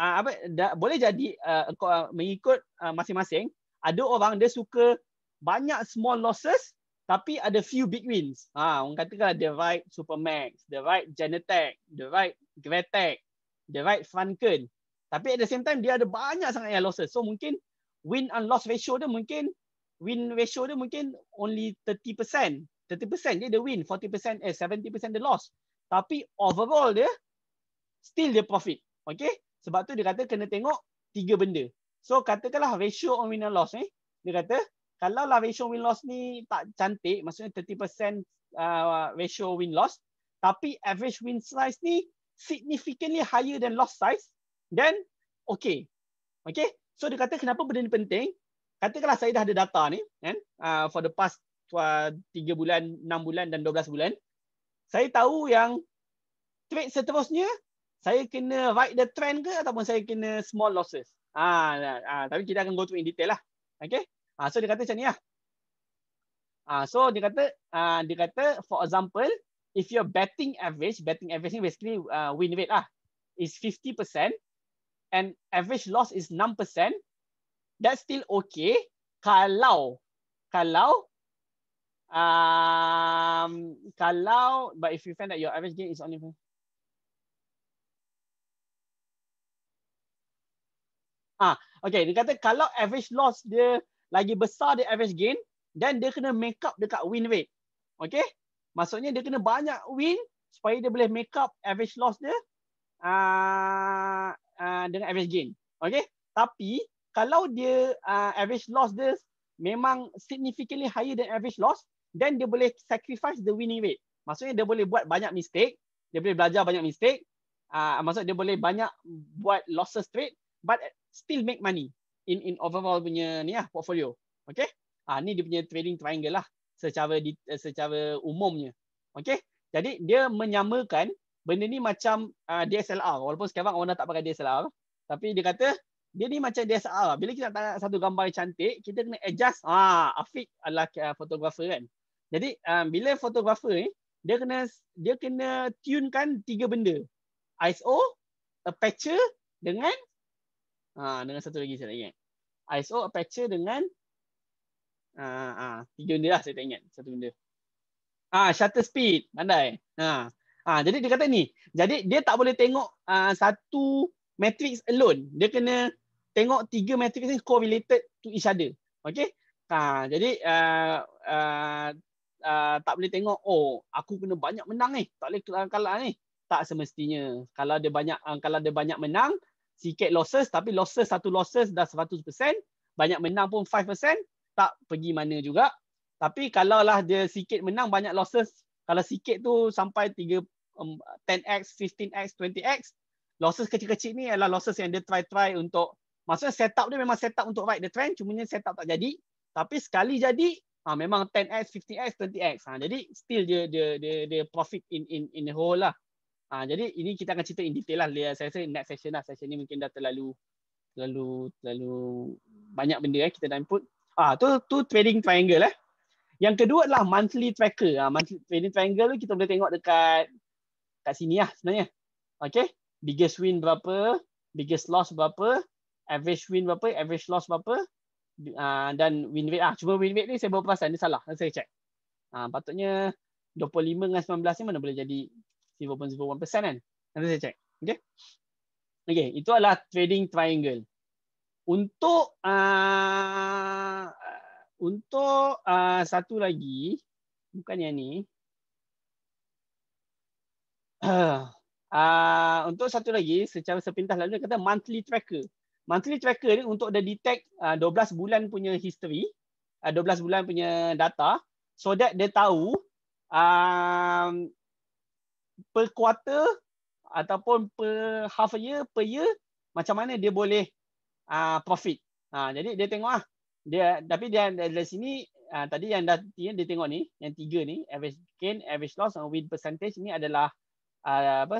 uh, apa da, boleh jadi uh, uh, mengikut uh, masing-masing ada orang dia suka banyak small losses tapi ada few big wins. Ha, orang katakan the right Supermax, the right Genetech, the right Gravetech, the right funken. Tapi at the same time dia ada banyak sangat yang losses. So mungkin win and loss ratio dia mungkin win ratio dia mungkin only 30%. 30% dia the win, 40% eh 70% the loss. Tapi overall dia still the profit. Okay? Sebab tu dia kata kena tengok tiga benda. So katakanlah ratio on win and loss ni, dia kata kalau lah ratio win loss ni tak cantik, maksudnya 30% uh, ratio win loss, tapi average win size ni significantly higher than loss size, then okay. Okay? So dia kata kenapa benda ni penting? Katakanlah saya dah ada data ni, kan? Uh, for the past uh, 3 bulan, 6 bulan dan 12 bulan. Saya tahu yang trade seterusnya saya kena ride the trend ke ataupun saya kena small losses. Ah, ah, ah tapi kita akan go to in detail lah. okay? Ah so dia kata macam ni lah. Ah so dia kata ah dia kata for example if your betting average betting average ni basically uh, win rate lah is 50% and average loss is 6% that's still okay kalau kalau um kalau but if you find that your average gain is only Ah, okay. Dia kata kalau average loss dia lagi besar dia average gain, then dia kena make up dekat win rate. Okay? Maksudnya dia kena banyak win supaya dia boleh make up average loss dia uh, uh, dengan average gain. Okay? Tapi kalau dia uh, average loss dia memang significantly higher than average loss, then dia boleh sacrifice the winning rate. Maksudnya dia boleh buat banyak mistake, dia boleh belajar banyak mistake, uh, maksudnya dia boleh banyak buat losses trade, but still make money in in overall punya ni lah portfolio. Okay. Ha, ni dia punya trading triangle lah secara di, eh, secara umumnya. Okay. Jadi dia menyamakan benda ni macam uh, ah, DSLR. Walaupun sekarang orang dah tak pakai DSLR. Tapi dia kata dia ni macam DSLR. Bila kita nak satu gambar yang cantik, kita kena adjust. Ha, Afiq adalah fotografer uh, kan. Jadi um, bila fotografer ni, dia kena dia kena tunekan tiga benda. ISO, aperture dengan Ha, dengan satu lagi saya tak ingat. ISO Aperture dengan ah uh, tiga benda lah saya tak ingat. Satu benda. Ah shutter speed. Pandai. Ha. ah jadi dia kata ni, jadi dia tak boleh tengok ah satu matrix alone. Dia kena tengok tiga matrix ni correlated to each other. Okay? Ha, jadi uh, uh, uh, tak boleh tengok, oh aku kena banyak menang ni. Tak boleh kalah ni. Tak semestinya. Kalau dia banyak uh, kalau dia banyak menang, sikit losses tapi losses satu losses dah 100% banyak menang pun 5% tak pergi mana juga tapi kalaulah dia sikit menang banyak losses kalau sikit tu sampai 3 10x 15x 20x losses kecil-kecil ni adalah losses yang dia try-try untuk maksudnya setup dia memang setup untuk ride the trend cuma ni setup tak jadi tapi sekali jadi ha, memang 10x 15x 20x ha, jadi still dia dia dia, dia profit in in in the whole lah Ha, jadi ini kita akan cerita in detail lah. Saya rasa next session lah. Session ni mungkin dah terlalu terlalu terlalu banyak benda eh kita dah input. Ah ha, tu tu trading triangle eh. Yang kedua adalah monthly tracker. Ha, monthly trading triangle tu kita boleh tengok dekat kat sini lah sebenarnya. Okay. Biggest win berapa? Biggest loss berapa? Average win berapa? Average loss berapa? Uh, dan win rate ah cuma win rate ni saya berapa pasal ni salah saya check. Ah patutnya 25 dengan 19 ni mana boleh jadi 0.01% kan. Nanti saya check. Okay. Okay. itu adalah trading triangle. Untuk uh, untuk uh, satu lagi bukan yang ni. Uh, untuk satu lagi secara sepintas lalu kata monthly tracker. Monthly tracker ni untuk dia detect uh, 12 bulan punya history, uh, 12 bulan punya data so that dia tahu um, per quarter ataupun per half a year, per year macam mana dia boleh uh, profit. Uh, jadi dia tengok lah. Dia, tapi dia dari sini uh, tadi yang dah dia, dia tengok ni yang tiga ni average gain, average loss and win percentage ni adalah uh, apa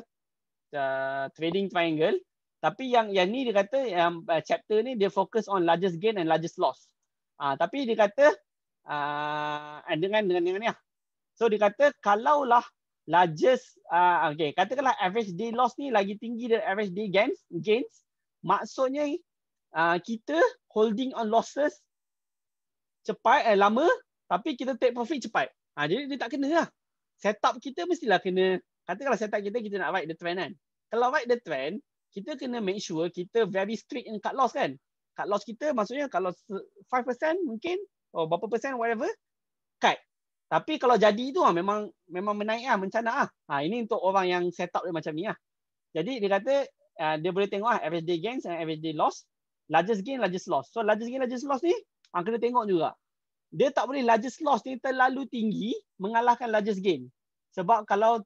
uh, trading triangle. Tapi yang yang ni dia kata yang uh, chapter ni dia fokus on largest gain and largest loss. Uh, tapi dia kata uh, dengan dengan dengan ni lah. So dia kata kalaulah largest uh, okay katakanlah average day loss ni lagi tinggi dari average day gains gains maksudnya uh, kita holding on losses cepat eh lama tapi kita take profit cepat ha, jadi dia tak kena lah setup kita mestilah kena katakanlah setup kita kita nak ride the trend kan kalau ride the trend kita kena make sure kita very strict in cut loss kan cut loss kita maksudnya kalau 5% mungkin oh berapa persen whatever cut tapi kalau jadi tu ah memang memang menaiklah mencanak ah. Ha ini untuk orang yang setup dia macam ni lah. Jadi dia kata uh, dia boleh tengok lah average day gains and average day loss, largest gain largest loss. So largest gain largest loss ni ah kena tengok juga. Dia tak boleh largest loss ni terlalu tinggi mengalahkan largest gain. Sebab kalau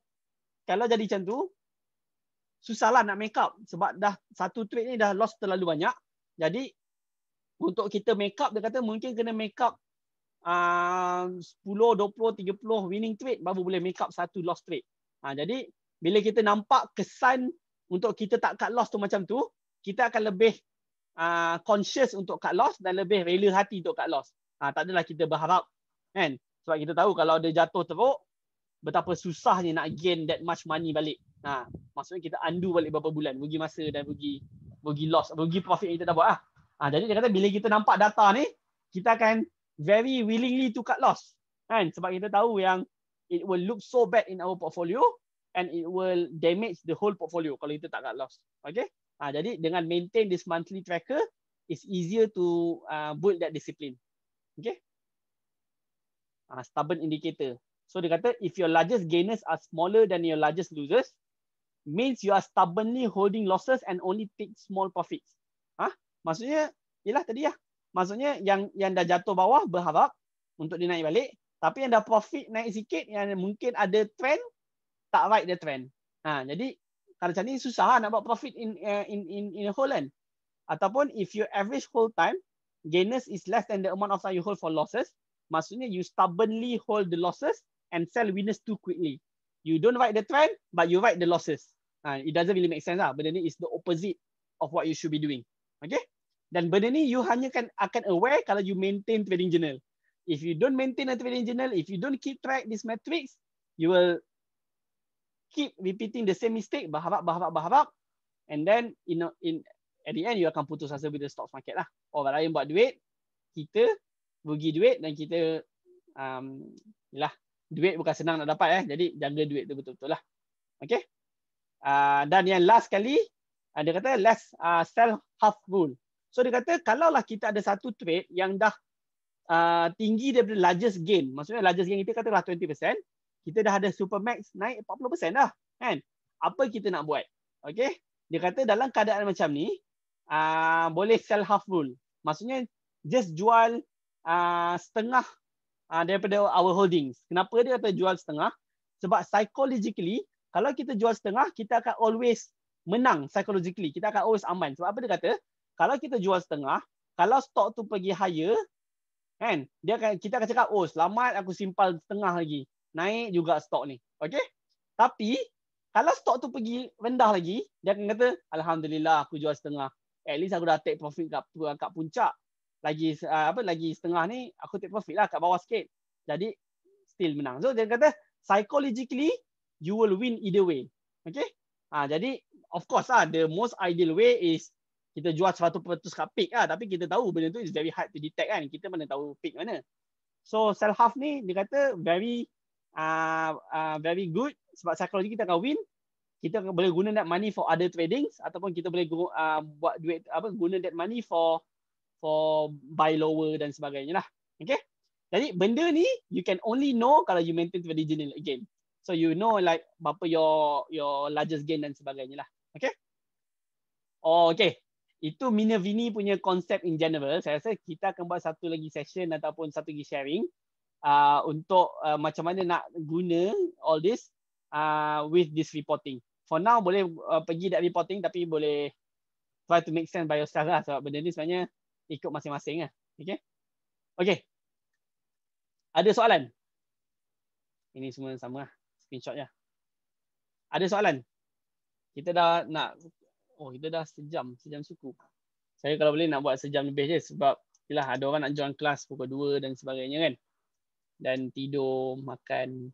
kalau jadi macam tu susahlah nak make up sebab dah satu trade ni dah loss terlalu banyak. Jadi untuk kita make up dia kata mungkin kena make up uh, 10, 20, 30 winning trade baru boleh make up satu loss trade. Ha, jadi bila kita nampak kesan untuk kita tak cut loss tu macam tu, kita akan lebih uh, conscious untuk cut loss dan lebih rela hati untuk cut loss. Ha, tak adalah kita berharap. Kan? Sebab kita tahu kalau dia jatuh teruk, betapa susahnya nak gain that much money balik. Ha, maksudnya kita undo balik beberapa bulan. Rugi masa dan rugi, rugi loss, rugi profit yang kita dah buat. Lah. Ha, jadi dia kata bila kita nampak data ni, kita akan very willingly to cut loss kan sebab kita tahu yang it will look so bad in our portfolio and it will damage the whole portfolio kalau kita tak cut loss Okay, ha, jadi dengan maintain this monthly tracker it's easier to uh, build that discipline Okay, ha, stubborn indicator so dia kata if your largest gainers are smaller than your largest losers means you are stubbornly holding losses and only take small profits ha maksudnya ialah tadi lah maksudnya yang yang dah jatuh bawah berharap untuk dia naik balik tapi yang dah profit naik sikit yang mungkin ada trend tak right dia trend ha jadi kalau macam ni susah lah nak buat profit in eh, in in in Holland ataupun if you average whole time gainers is less than the amount of time you hold for losses maksudnya you stubbornly hold the losses and sell winners too quickly you don't ride the trend but you ride the losses ha, it doesn't really make sense lah benda ni is the opposite of what you should be doing okay dan benda ni you hanya kan akan aware kalau you maintain trading journal. If you don't maintain a trading journal, if you don't keep track this metrics, you will keep repeating the same mistake, berharap, berharap, berharap. And then in, in at the end, you akan putus asa with the stock market lah. Oh, orang lain buat duit, kita rugi duit dan kita um, lah duit bukan senang nak dapat eh. Jadi jaga duit tu betul-betul lah. Okay. Uh, dan yang last kali, ada uh, kata last uh, sell half rule. So dia kata kalaulah kita ada satu trade yang dah uh, tinggi daripada largest gain. Maksudnya largest gain kita katalah 20%, kita dah ada super max naik 40% dah, kan? Apa kita nak buat? Okay? Dia kata dalam keadaan macam ni, uh, boleh sell half rule. Maksudnya just jual uh, setengah uh, daripada our holdings. Kenapa dia kata jual setengah? Sebab psychologically kalau kita jual setengah, kita akan always menang psychologically. Kita akan always aman. Sebab apa dia kata? kalau kita jual setengah, kalau stok tu pergi higher, kan? Dia akan kita akan cakap, "Oh, selamat aku simpan setengah lagi." Naik juga stok ni. Okey? Tapi kalau stok tu pergi rendah lagi, dia akan kata, "Alhamdulillah aku jual setengah. At least aku dah take profit kat, kat puncak. Lagi ah, apa lagi setengah ni aku take profit lah kat bawah sikit." Jadi still menang. So dia kata psychologically you will win either way. Okay? Ha, ah, jadi of course ah the most ideal way is kita jual 100% kat peak lah. Tapi kita tahu benda tu is very hard to detect kan. Kita mana tahu peak mana. So sell half ni dia kata very uh, uh, very good sebab psikologi kita akan win. Kita boleh guna that money for other trading ataupun kita boleh uh, buat duit apa guna that money for for buy lower dan sebagainya lah. Okay. Jadi benda ni you can only know kalau you maintain the original again. So you know like berapa your your largest gain dan sebagainya lah. Okay. Oh, okay itu Minervini punya konsep in general. Saya rasa kita akan buat satu lagi session ataupun satu lagi sharing uh, untuk uh, macam mana nak guna all this uh, with this reporting. For now boleh uh, pergi dekat reporting tapi boleh try to make sense by yourself lah sebab benda ni sebenarnya ikut masing-masing lah. Okay. Okay. Ada soalan? Ini semua sama lah. Screenshot je. Ada soalan? Kita dah nak oh kita dah sejam, sejam cukup. Saya kalau boleh nak buat sejam lebih je sebab yalah ada orang nak join kelas pukul 2 dan sebagainya kan. Dan tidur, makan.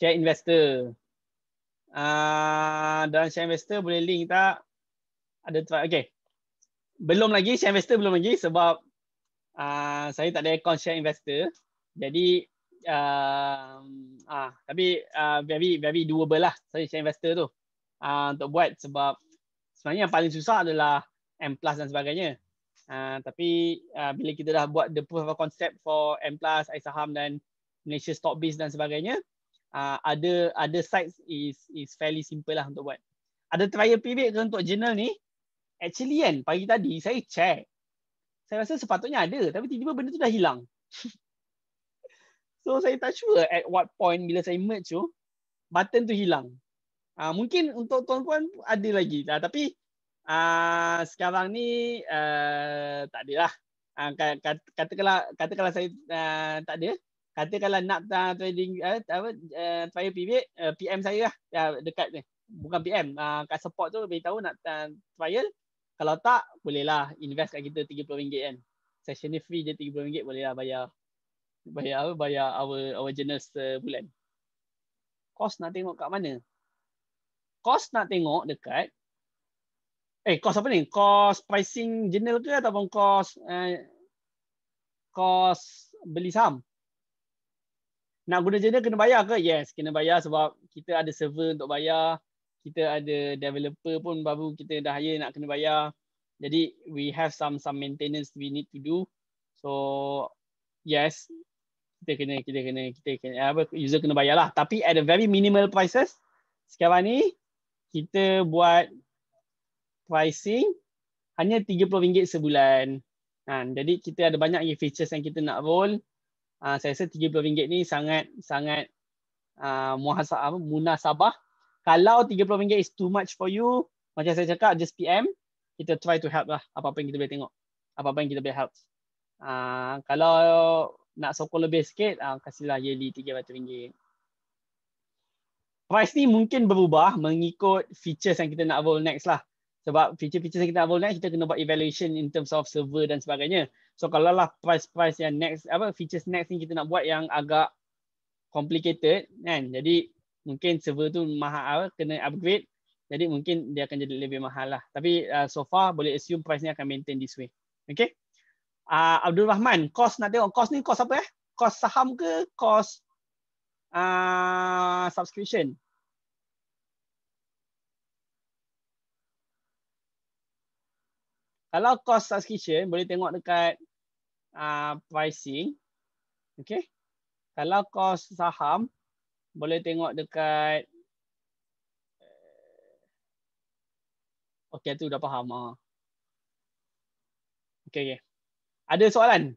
Share investor. Ah uh, dan share investor boleh link tak? Ada try okey. Belum lagi share investor belum lagi sebab uh, saya tak ada account share investor. Jadi uh, ah tapi uh, very very doable lah saya saya investor tu uh, untuk buat sebab sebenarnya yang paling susah adalah M plus dan sebagainya. Uh, tapi uh, bila kita dah buat the proof of concept for M plus, saham dan Malaysia stock base dan sebagainya, uh, ada ada sites is is fairly simple lah untuk buat. Ada trial period ke untuk journal ni? Actually kan pagi tadi saya check. Saya rasa sepatutnya ada tapi tiba-tiba benda tu dah hilang. So saya tak sure at what point bila saya merge tu button tu hilang. Uh, mungkin untuk tuan-tuan ada lagi lah tapi uh, sekarang ni uh, tak ada lah. Uh, katakanlah katakanlah saya uh, tak ada. Katakanlah nak uh, trading uh, apa uh, trial period uh, PM saya lah uh, dekat ni. Bukan PM, uh, kat support tu tahu nak uh, trial. Kalau tak, bolehlah invest kat kita RM30 kan. Session ni free je RM30 bolehlah bayar bayar apa bayar our our jenis sebulan. Uh, kos nak tengok kat mana kos nak tengok dekat eh kos apa ni kos pricing journal ke ataupun kos eh, kos beli saham nak guna jurnal kena bayar ke yes kena bayar sebab kita ada server untuk bayar kita ada developer pun baru kita dah hire nak kena bayar jadi we have some some maintenance we need to do so yes kita kena kita kena kita kena apa user kena bayarlah tapi at a very minimal prices sekarang ni kita buat pricing hanya RM30 sebulan. Ha, jadi kita ada banyak lagi features yang kita nak roll. Ha, saya rasa RM30 ni sangat sangat uh, munasabah. Kalau RM30 is too much for you, macam saya cakap, just PM, kita try to help lah apa-apa yang kita boleh tengok. Apa-apa yang kita boleh help. Uh, kalau nak sokong lebih sikit, uh, kasihlah yearly RM300. Price ni mungkin berubah mengikut features yang kita nak roll next lah. Sebab feature-feature yang kita nak roll next, kita kena buat evaluation in terms of server dan sebagainya. So kalau lah price-price yang next, apa features next ni kita nak buat yang agak complicated kan. Jadi mungkin server tu mahal, kena upgrade. Jadi mungkin dia akan jadi lebih mahal lah. Tapi uh, so far boleh assume price ni akan maintain this way. Okay uh, Abdul Rahman, kos nak tengok kos ni kos apa eh? Kos saham ke kos uh, subscription? Kalau kos subscription boleh tengok dekat uh, pricing. Okay. Kalau kos saham boleh tengok dekat eh, Okey tu dah faham ah. Okey okey. Ada soalan?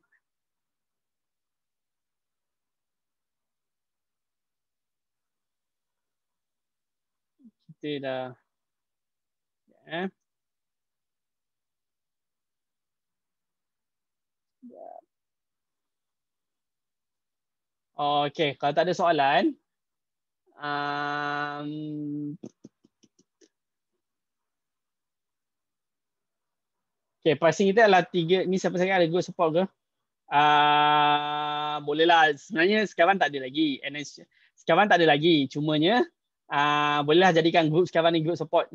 Kita dah ya. Eh. Okay, kalau tak ada soalan, um, Okay, passing kita adalah tiga. Ni siapa sangat ada good support ke? Uh, ah, bolehlah. Sebenarnya sekarang tak ada lagi. NS, sekarang tak ada lagi. Cumanya uh, ah, bolehlah jadikan group sekarang ni group support.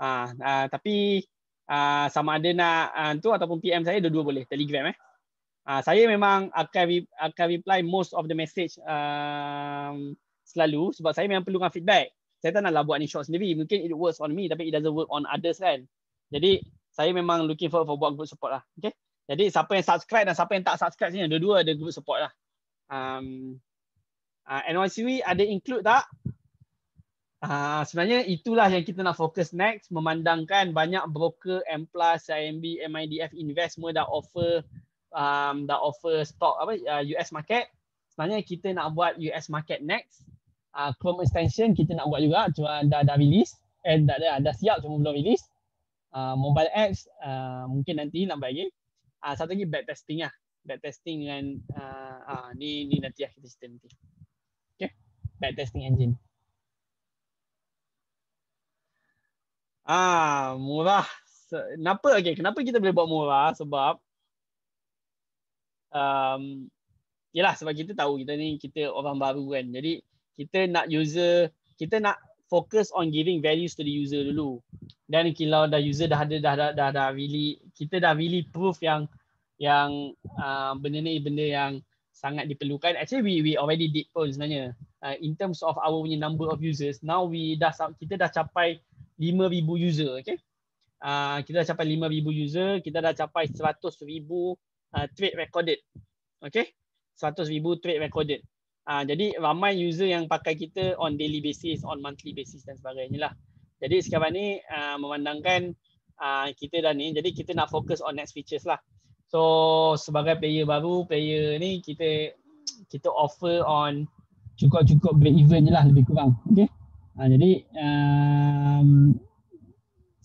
uh, uh, tapi uh, sama ada nak uh, tu ataupun PM saya, dua-dua boleh. Telegram eh. Uh, saya memang akan, akan reply most of the message um, selalu sebab saya memang perlukan feedback. Saya tak nak lah buat ni short sendiri. Mungkin it works on me tapi it doesn't work on others kan. Jadi saya memang looking forward for buat group support lah. Okay. Jadi siapa yang subscribe dan siapa yang tak subscribe sini, dua-dua ada group support lah. Um, uh, NYCW ada include tak? Uh, sebenarnya itulah yang kita nak fokus next memandangkan banyak broker M+, IMB, MIDF, invest semua dah offer um, dah offer stock apa uh, US market. Sebenarnya kita nak buat US market next. Uh, Chrome extension kita nak buat juga cuma dah dah release and dah, dah, dah siap cuma belum release. Uh, mobile apps uh, mungkin nanti nampak lagi. Uh, satu lagi back testing lah. Back testing dengan uh, uh, ni, ni nanti lah kita cerita nanti. Okay. Back testing engine. Ah murah. Kenapa okay, kenapa kita boleh buat murah? Sebab um, yalah, sebab kita tahu kita ni kita orang baru kan. Jadi kita nak user, kita nak Fokus on giving values to the user dulu. Dan kalau dah user dah ada dah dah dah, dah really kita dah really proof yang yang uh, benda ni benda yang sangat diperlukan. Actually we we already did pun sebenarnya. Uh, in terms of our punya number of users, now we dah kita dah capai 5000 user, okay? Uh, kita dah capai 5000 user, kita dah capai 100,000 uh, trade recorded. Okay? 100,000 trade recorded. Ha, jadi ramai user yang pakai kita on daily basis, on monthly basis dan sebagainya lah. Jadi sekarang ni uh, memandangkan uh, kita dah ni, jadi kita nak fokus on next features lah. So sebagai player baru, player ni kita kita offer on cukup-cukup break even je lah lebih kurang. Okay. Ha, jadi um,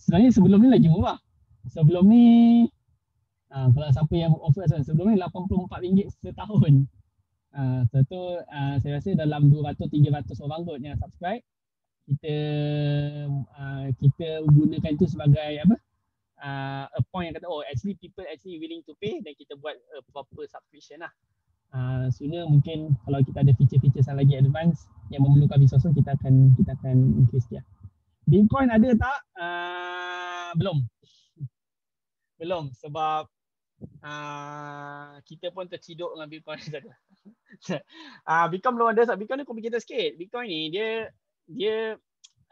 sebenarnya sebelum ni lagi murah. Sebelum ni uh, kalau siapa yang offer sebelum ni RM84 setahun. Ah, tu uh, saya rasa dalam 200 300 orang kot yang subscribe. Kita uh, kita gunakan itu sebagai apa? Uh, a point yang kata oh actually people actually willing to pay dan kita buat a proper subscription lah. Ah, uh, sooner mungkin kalau kita ada feature-feature yang lagi advance yang memerlukan resource kita akan kita akan increase dia. Bitcoin ada tak? Uh, belum. belum sebab uh, kita pun terciduk dengan Bitcoin saja. ah Bitcoin belum ada sebab Bitcoin ni complicated sikit. Bitcoin ni dia dia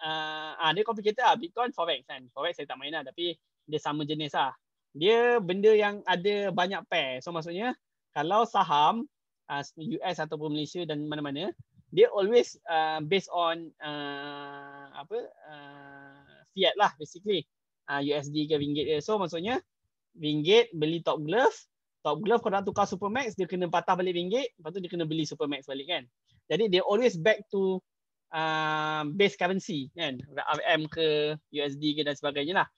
uh, ah dia complicated ah Bitcoin forex kan. Forex saya tak main lah tapi dia sama jenis lah. Dia benda yang ada banyak pair. So maksudnya kalau saham uh, ah, US ataupun Malaysia dan mana-mana dia always uh, based on uh, apa uh, fiat lah basically. Uh, USD ke ringgit dia. So maksudnya ringgit beli top glove top glove kau nak tukar supermax dia kena patah balik ringgit lepas tu dia kena beli supermax balik kan jadi dia always back to uh, base currency kan RM ke USD ke dan sebagainya lah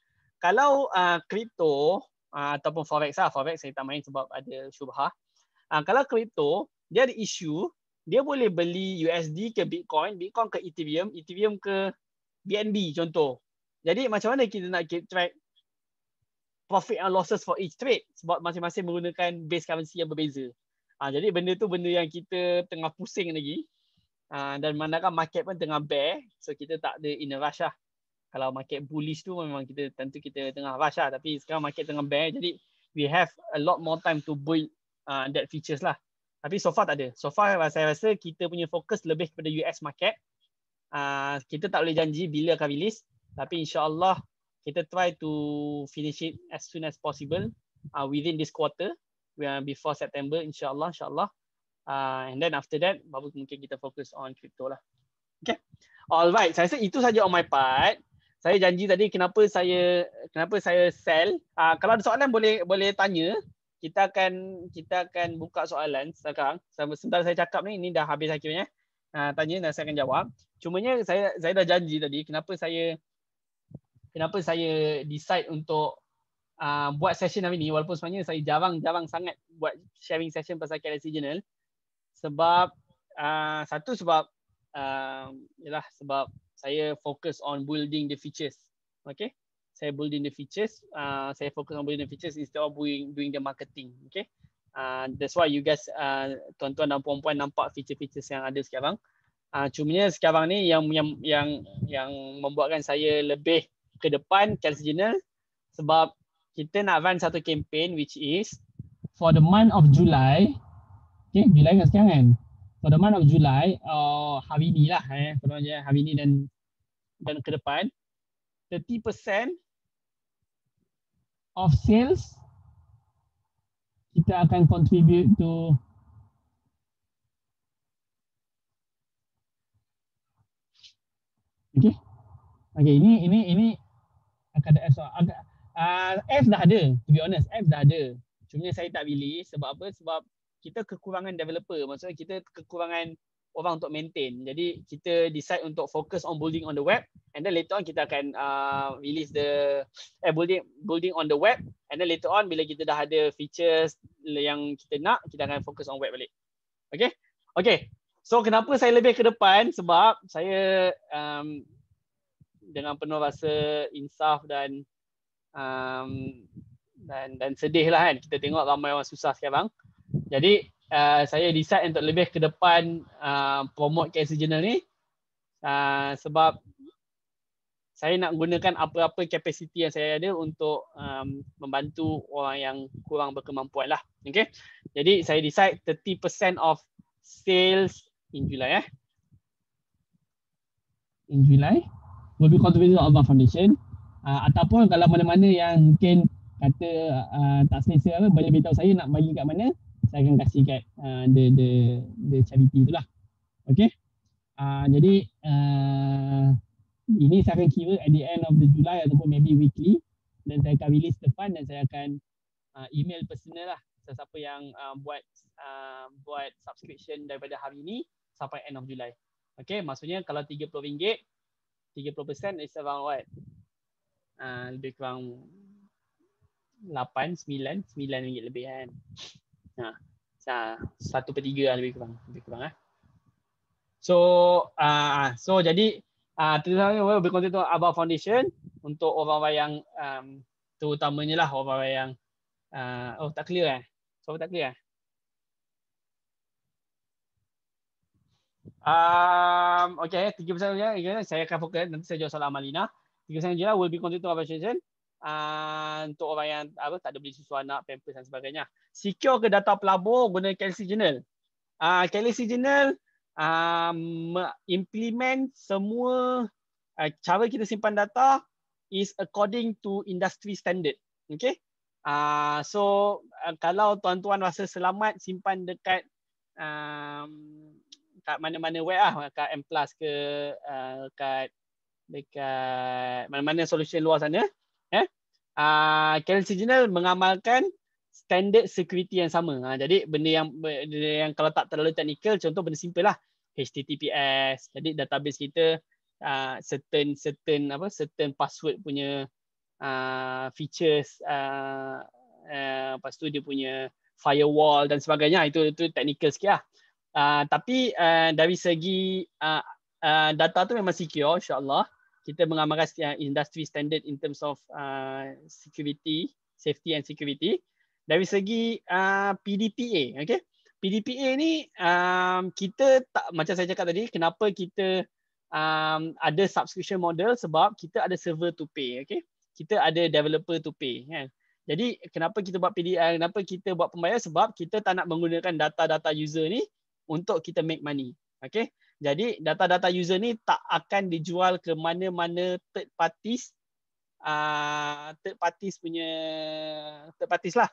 kalau kripto uh, uh, ataupun forex lah forex saya tak main sebab ada syubha uh, kalau crypto dia ada isu dia boleh beli USD ke Bitcoin Bitcoin ke Ethereum Ethereum ke BNB contoh jadi macam mana kita nak keep track profit and losses for each trade sebab masing-masing menggunakan base currency yang berbeza. Ha, jadi benda tu benda yang kita tengah pusing lagi. Ha, dan manakala market pun tengah bear, so kita tak ada in a rush lah. Kalau market bullish tu memang kita tentu kita tengah rush lah tapi sekarang market tengah bear jadi we have a lot more time to build uh, that features lah. Tapi so far tak ada. So far saya rasa kita punya fokus lebih kepada US market. Uh, kita tak boleh janji bila akan release tapi insyaallah kita try to finish it as soon as possible uh, within this quarter we uh, are before September insyaallah insyaallah uh, and then after that baru mungkin kita fokus on crypto lah okay alright saya rasa itu saja on my part saya janji tadi kenapa saya kenapa saya sell uh, kalau ada soalan boleh boleh tanya kita akan kita akan buka soalan sekarang sebentar saya cakap ni ini dah habis akhirnya uh, tanya dan saya akan jawab cumanya saya saya dah janji tadi kenapa saya kenapa saya decide untuk uh, buat session hari ni walaupun sebenarnya saya jarang-jarang sangat buat sharing session pasal galaxy journal sebab uh, satu sebab uh, ah, ialah sebab saya fokus on building the features Okay, saya building the features uh, saya fokus on building the features instead of doing, doing the marketing Okay, uh, that's why you guys uh, tuan-tuan dan puan-puan nampak feature-features yang ada sekarang Uh, cumanya sekarang ni yang yang yang yang membuatkan saya lebih ke depan Cancer Journal sebab kita nak run satu campaign which is for the month of July okay July kan sekarang kan for the month of July uh, hari ni lah eh hari ni dan dan ke depan 30% of sales kita akan contribute to okay okay ini ini ini akada S ag- uh, ah, F dah ada to be honest F dah ada cuma saya tak pilih sebab apa sebab kita kekurangan developer maksudnya kita kekurangan orang untuk maintain jadi kita decide untuk fokus on building on the web and then later on kita akan uh, release the eh, building building on the web and then later on bila kita dah ada features yang kita nak kita akan fokus on web balik okay okay so kenapa saya lebih ke depan sebab saya um, dengan penuh rasa insaf dan um, dan dan sedih lah kan kita tengok ramai orang susah sekarang jadi uh, saya decide untuk lebih ke depan uh, promote case journal ni uh, sebab saya nak gunakan apa-apa kapasiti yang saya ada untuk um, membantu orang yang kurang berkemampuan lah. Okay. Jadi saya decide 30% of sales in July. Eh. In July lebih confident about foundation uh, ataupun kalau mana-mana yang mungkin kata uh, tak selesa apa boleh beritahu saya nak bagi kat mana saya akan kasih kat uh, the the the charity lah. okey uh, jadi uh, ini saya akan kira at the end of the July ataupun maybe weekly dan saya akan release depan dan saya akan uh, email personal lah siapa yang uh, buat uh, buat subscription daripada hari ini sampai end of July okey maksudnya kalau RM30 30% is around what? Uh, lebih kurang 8, 9, 9 ringgit lebih kan. Ha. Satu per tiga lah lebih kurang. Lebih kurang lah. So, uh, so jadi uh, terutamanya we'll be content to about foundation untuk orang-orang yang um, terutamanya lah orang-orang yang uh, oh tak clear eh? So tak clear eh? Um, okay, tiga persen saja. Saya akan fokus. Nanti saya jawab soalan Malina. Tiga persen saja lah, will be continue to our ah, untuk orang yang apa, tak ada beli susu anak, pampers dan sebagainya. Secure ke data pelabur guna Kelsey Journal? Uh, ah, Kelsey Journal um, implement semua uh, cara kita simpan data is according to industry standard. Okay? Uh, so uh, kalau tuan-tuan rasa selamat simpan dekat um, kat mana-mana web lah kat M plus ke uh, kat dekat mana-mana solution luar sana eh ah uh, Signal mengamalkan standard security yang sama uh, jadi benda yang benda yang kalau tak terlalu teknikal, contoh benda simple lah https jadi database kita uh, certain certain apa certain password punya uh, features uh, uh, lepas tu dia punya firewall dan sebagainya itu itu teknikal sikit lah. Ah, tapi uh, dari segi uh, uh, data tu memang secure insyaallah kita mengamalkan industri standard in terms of uh, security safety and security dari segi uh, PDPA okay? PDPA ni um, kita tak macam saya cakap tadi kenapa kita um, ada subscription model sebab kita ada server to pay okay? kita ada developer to pay kan jadi kenapa kita buat PDPA? kenapa kita buat pembayar sebab kita tak nak menggunakan data-data user ni untuk kita make money. Okay? Jadi data-data user ni tak akan dijual ke mana-mana third parties uh, third parties punya third parties lah.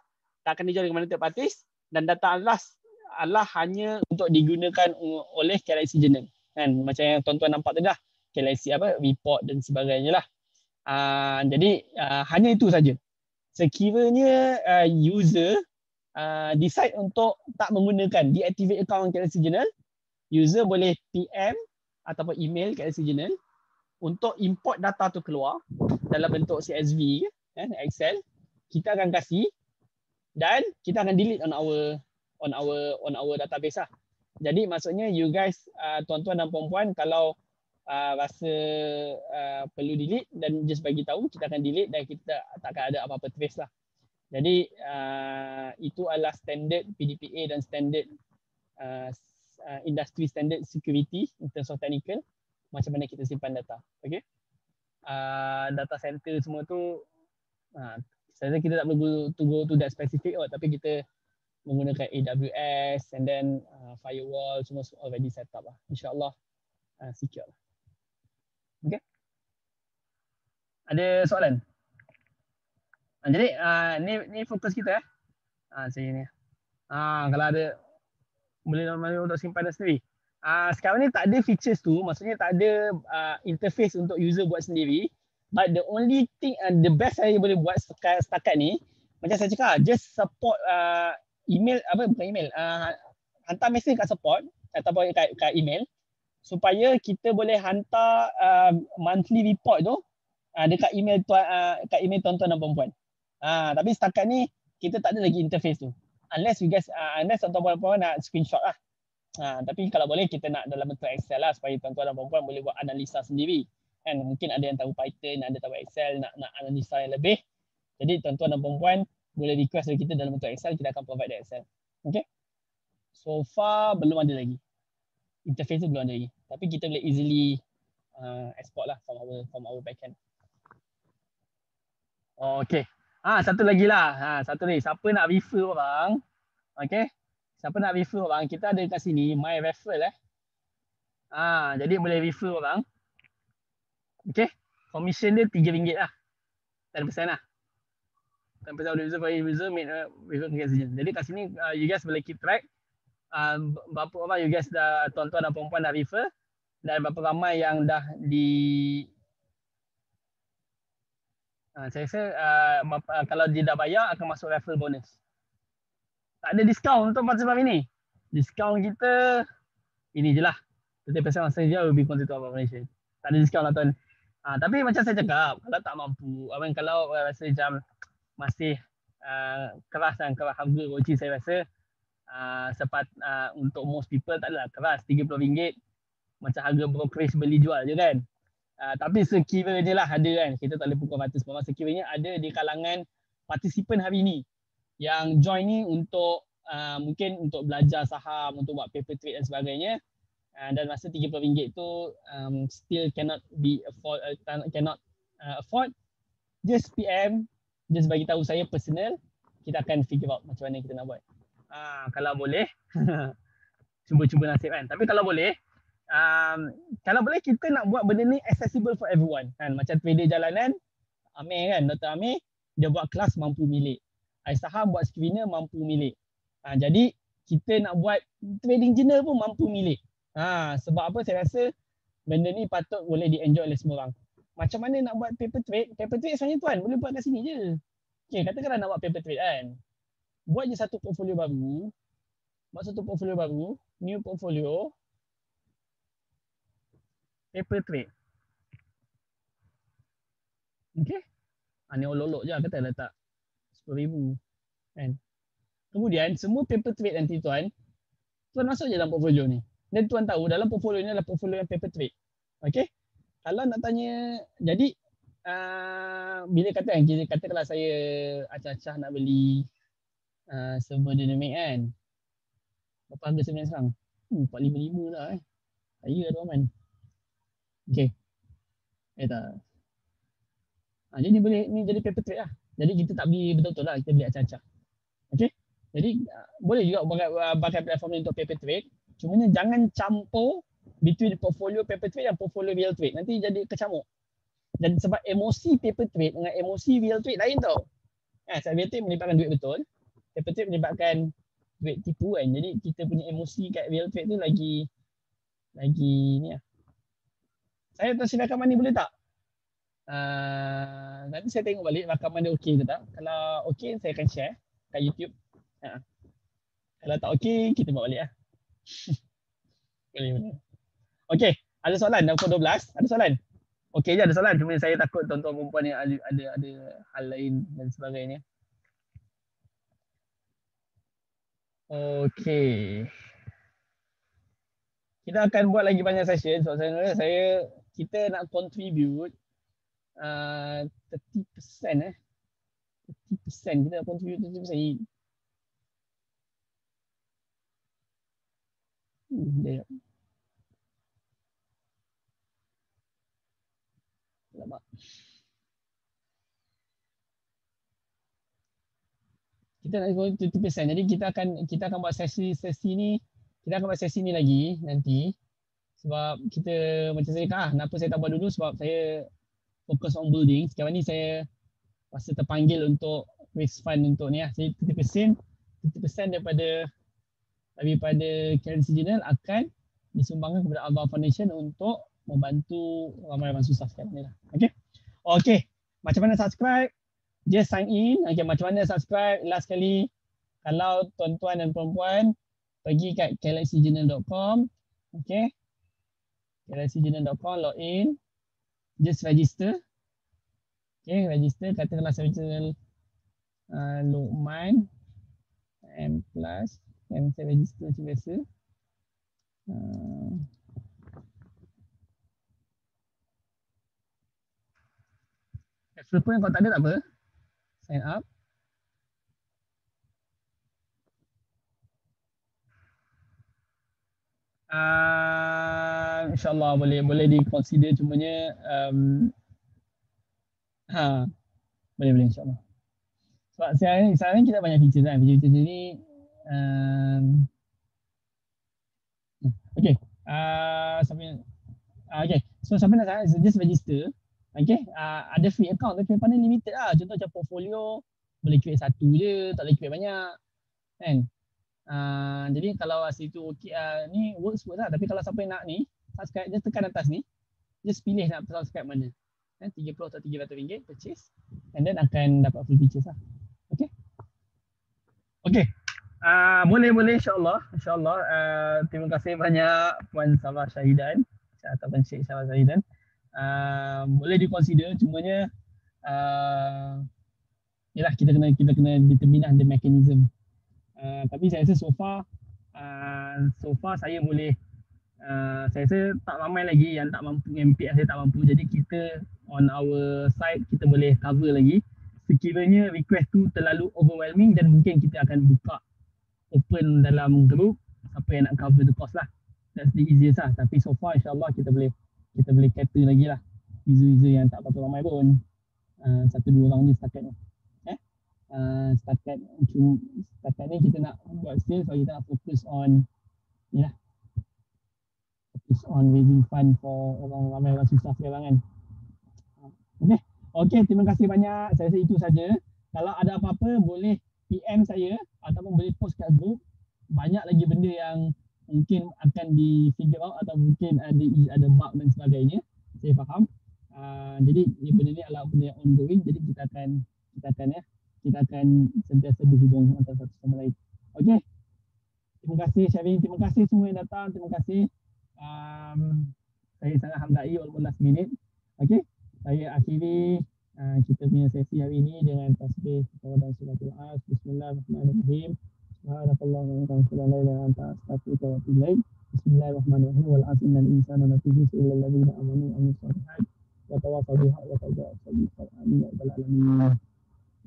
Tak akan dijual ke mana third parties dan data alas adalah hanya untuk digunakan oleh KLIC Journal. Kan? Macam yang tuan-tuan nampak tadi lah. KLIC apa, report dan sebagainya lah. Uh, jadi uh, hanya itu saja. Sekiranya uh, user Uh, decide untuk tak menggunakan deactivate account Galaxy Journal, user boleh PM ataupun email Galaxy Journal untuk import data tu keluar dalam bentuk CSV eh, Excel kita akan kasi dan kita akan delete on our on our on our database lah. Jadi maksudnya you guys uh, tuan-tuan uh, dan puan-puan kalau uh, rasa uh, perlu delete dan just bagi tahu kita akan delete dan kita tak akan ada apa-apa trace lah. Jadi uh, itu adalah standard PDPA dan standard uh, uh, industry standard security in terms of technical macam mana kita simpan data. Okay. Uh, data center semua tu uh, saya rasa kita tak perlu to go to that specific oh, tapi kita menggunakan AWS and then uh, firewall semua already set up lah. InsyaAllah uh, secure lah. Okay. Ada soalan? Ah, jadi uh, ni ni fokus kita eh. Ah saya ni. Ah hmm. kalau ada beli normal untuk simpan sendiri. Ah sekarang ni tak ada features tu, maksudnya tak ada uh, interface untuk user buat sendiri. But the only thing and uh, the best saya boleh buat setakat, setakat ni macam saya cakap just support uh, email apa bukan email uh, hantar message kat support ataupun kat, kat email supaya kita boleh hantar uh, monthly report tu uh, dekat email tuan uh, dekat email tuan-tuan dan puan-puan. Ah, tapi setakat ni kita tak ada lagi interface tu. Unless you guys uh, unless tuan-tuan puan-puan nak screenshot lah. Ha, tapi kalau boleh kita nak dalam bentuk Excel lah supaya tuan-tuan dan puan-puan boleh buat analisa sendiri. Kan mungkin ada yang tahu Python, ada tahu Excel nak nak analisa yang lebih. Jadi tuan-tuan dan puan-puan boleh request dari kita dalam bentuk Excel, kita akan provide dari Excel. Okay. So far belum ada lagi. Interface tu belum ada lagi. Tapi kita boleh easily uh, export lah from our, from our backend. Okay. Ah ha, satu lagi lah. Ha, satu lagi. Siapa nak refer orang? Okay. Siapa nak refer orang? Kita ada kat sini. My referral eh. Ha, jadi boleh refer orang. Okay. Commission dia RM3 lah. 10% lah. 10% user by user made a decision. Jadi kat sini uh, you guys boleh keep track. Uh, berapa orang you guys dah tuan-tuan dan perempuan dah refer. Dan berapa ramai yang dah di Ha, saya rasa uh, kalau dia dah bayar akan masuk raffle bonus. Tak ada diskaun untuk masa sebab ini. Diskaun kita ini je lah. 30% masa saja lebih be counted to our Malaysia. Tak ada diskaun lah tuan. Uh, tapi macam saya cakap, kalau tak mampu, I kalau uh, rasa macam masih uh, keras dan keras harga roci saya rasa uh, sepat, uh, untuk most people tak adalah keras RM30 macam harga brokerage beli jual je kan. Ah, tapi sekiranya lah ada kan kita tak boleh pukul rata semua sekiranya ada di kalangan partisipan hari ini yang join ni untuk uh, mungkin untuk belajar saham untuk buat paper trade dan sebagainya uh, dan masa RM30 tu um, still cannot be afford uh, cannot uh, afford just PM just bagi tahu saya personal kita akan figure out macam mana kita nak buat. uh, kalau boleh cuba-cuba nasib kan. Tapi kalau boleh um, kalau boleh kita nak buat benda ni accessible for everyone kan macam trader jalanan Amir kan Dr. Amir dia buat kelas mampu milik Ais buat screener mampu milik ha, jadi kita nak buat trading journal pun mampu milik ha, sebab apa saya rasa benda ni patut boleh di enjoy oleh semua orang macam mana nak buat paper trade paper trade sebenarnya tuan boleh buat kat sini je okay, katakanlah nak buat paper trade kan buat je satu portfolio baru buat satu portfolio baru new portfolio paper trade. Okay. Ini ah, olok-olok je lah, kata letak RM10,000. Kan? Kemudian semua paper trade nanti tuan, tuan masuk je dalam portfolio ni. Dan tuan tahu dalam portfolio ni adalah portfolio yang paper trade. Okay. Kalau nak tanya, jadi uh, bila kata kan, kita kata kalau saya acah-acah nak beli uh, ah, server dynamic kan. Berapa harga sebenarnya sekarang? Hmm, 45 lah eh. Saya ada lah, orang Okay. Eh tak. Ha, jadi boleh ni jadi paper trade lah. Jadi kita tak beli betul-betul lah. Kita beli acah-acah. Okay. Jadi ah, boleh juga pakai, ah, pakai platform ni untuk paper trade. Cuma ni jangan campur between portfolio paper trade dan portfolio real trade. Nanti jadi kecamuk. Dan sebab emosi paper trade dengan emosi real trade lain tau. Eh, saya real trade menyebabkan duit betul. Paper trade menyebabkan duit tipu kan. Jadi kita punya emosi kat real trade tu lagi lagi ni lah saya tak si rakaman ni boleh tak? Uh, nanti saya tengok balik rakaman dia okey ke tak. Kalau okey saya akan share kat YouTube. Ha. Kalau tak okey kita buat balik lah. boleh boleh. Okey, ada soalan dah pukul 12. Ada soalan? Okey je ada soalan. Cuma saya takut tuan-tuan perempuan ni ada, ada, ada hal lain dan sebagainya. Okey. Kita akan buat lagi banyak session. So, saya, saya kita nak contribute uh, 30% eh 30% kita nak contribute 30% ini hmm, Lama. Kita nak contribute 30% jadi kita akan kita akan buat sesi sesi ni kita akan buat sesi ni lagi nanti sebab kita macam saya kata, ah, kenapa saya tabah dulu sebab saya fokus on building. Sekarang ni saya rasa terpanggil untuk raise fund untuk ni lah. Saya 30%, 30% daripada daripada currency general akan disumbangkan kepada Alba Foundation untuk membantu ramai-ramai susah sekarang ni lah. Okay. Okay. Macam mana subscribe? Just sign in. Okay. Macam mana subscribe? Last sekali. Kalau tuan-tuan dan perempuan pergi kat galaxyjournal.com. Okay galaxyjournal.com log in just register okay register katakanlah saya register uh, Luqman M plus M saya register macam biasa uh, Sebab pun kalau tak ada tak apa. Sign up. Uh, InsyaAllah boleh boleh diconsider cumanya um, ha, boleh boleh insyaAllah. Sebab sekarang, sekarang kita banyak feature kan. Feature, feature ni um, Okay. Uh, ah, sampai, uh, ah, okay. So sampai nak sign, just register. Okay. Uh, ada free account tapi mana limited lah. Contoh macam portfolio boleh create satu je, tak boleh create banyak. Kan? Uh, jadi kalau situ okey uh, ah, ni works works lah tapi kalau siapa nak ni subscribe just tekan atas ni just pilih nak subscribe mana kan eh, 30 atau 300 ringgit purchase and then akan dapat full features lah Okay. okey uh, ah, boleh boleh insyaallah insyaallah uh, terima kasih banyak puan Sabah Syahidan atau puan Syekh Sabah Syahidan uh, boleh dikonsider, cumanya uh, yalah kita kena kita kena determine the mechanism Ah, tapi saya rasa so far uh, so far saya boleh uh, saya rasa tak ramai lagi yang tak mampu yang PS saya tak mampu jadi kita on our side kita boleh cover lagi sekiranya request tu terlalu overwhelming dan mungkin kita akan buka open dalam group siapa yang nak cover the cost lah that's the easiest lah tapi so far insyaAllah kita boleh kita boleh cater lagi lah user-user yang tak patut ramai pun uh, satu dua orang ni setakat ni uh, setakat setakat ni kita nak buat still so kita nak fokus on ya yeah, fokus on raising fund for orang ramai orang susah sekarang kan okay. okay terima kasih banyak saya rasa itu saja kalau ada apa-apa boleh PM saya ataupun boleh post kat group banyak lagi benda yang mungkin akan di figure out atau mungkin ada ada bug dan sebagainya saya faham uh, jadi ini benda ni adalah benda yang ongoing jadi kita akan kita akan ya eh, kita akan sentiasa berhubung antara satu sama lain. Okey. Terima kasih Syarif. Terima kasih semua yang datang. Terima kasih. Um, saya sangat hamdai walaupun last minute. Okey. Saya akhiri uh, kita punya sesi hari ini dengan tasbih kepada dan surah Al-Quran. Bismillahirrahmanirrahim. Subhanallah wa bihamdihi la ilaha illa anta wa atubu Bismillahirrahmanirrahim. Wal 'asri innal insana lafii khusr illa alladziina aamanuu wa 'amilus shalihaati wa tawaasaw bilhaqqi wa tawaasaw bis-sabr. Amin ya rabbal alamin.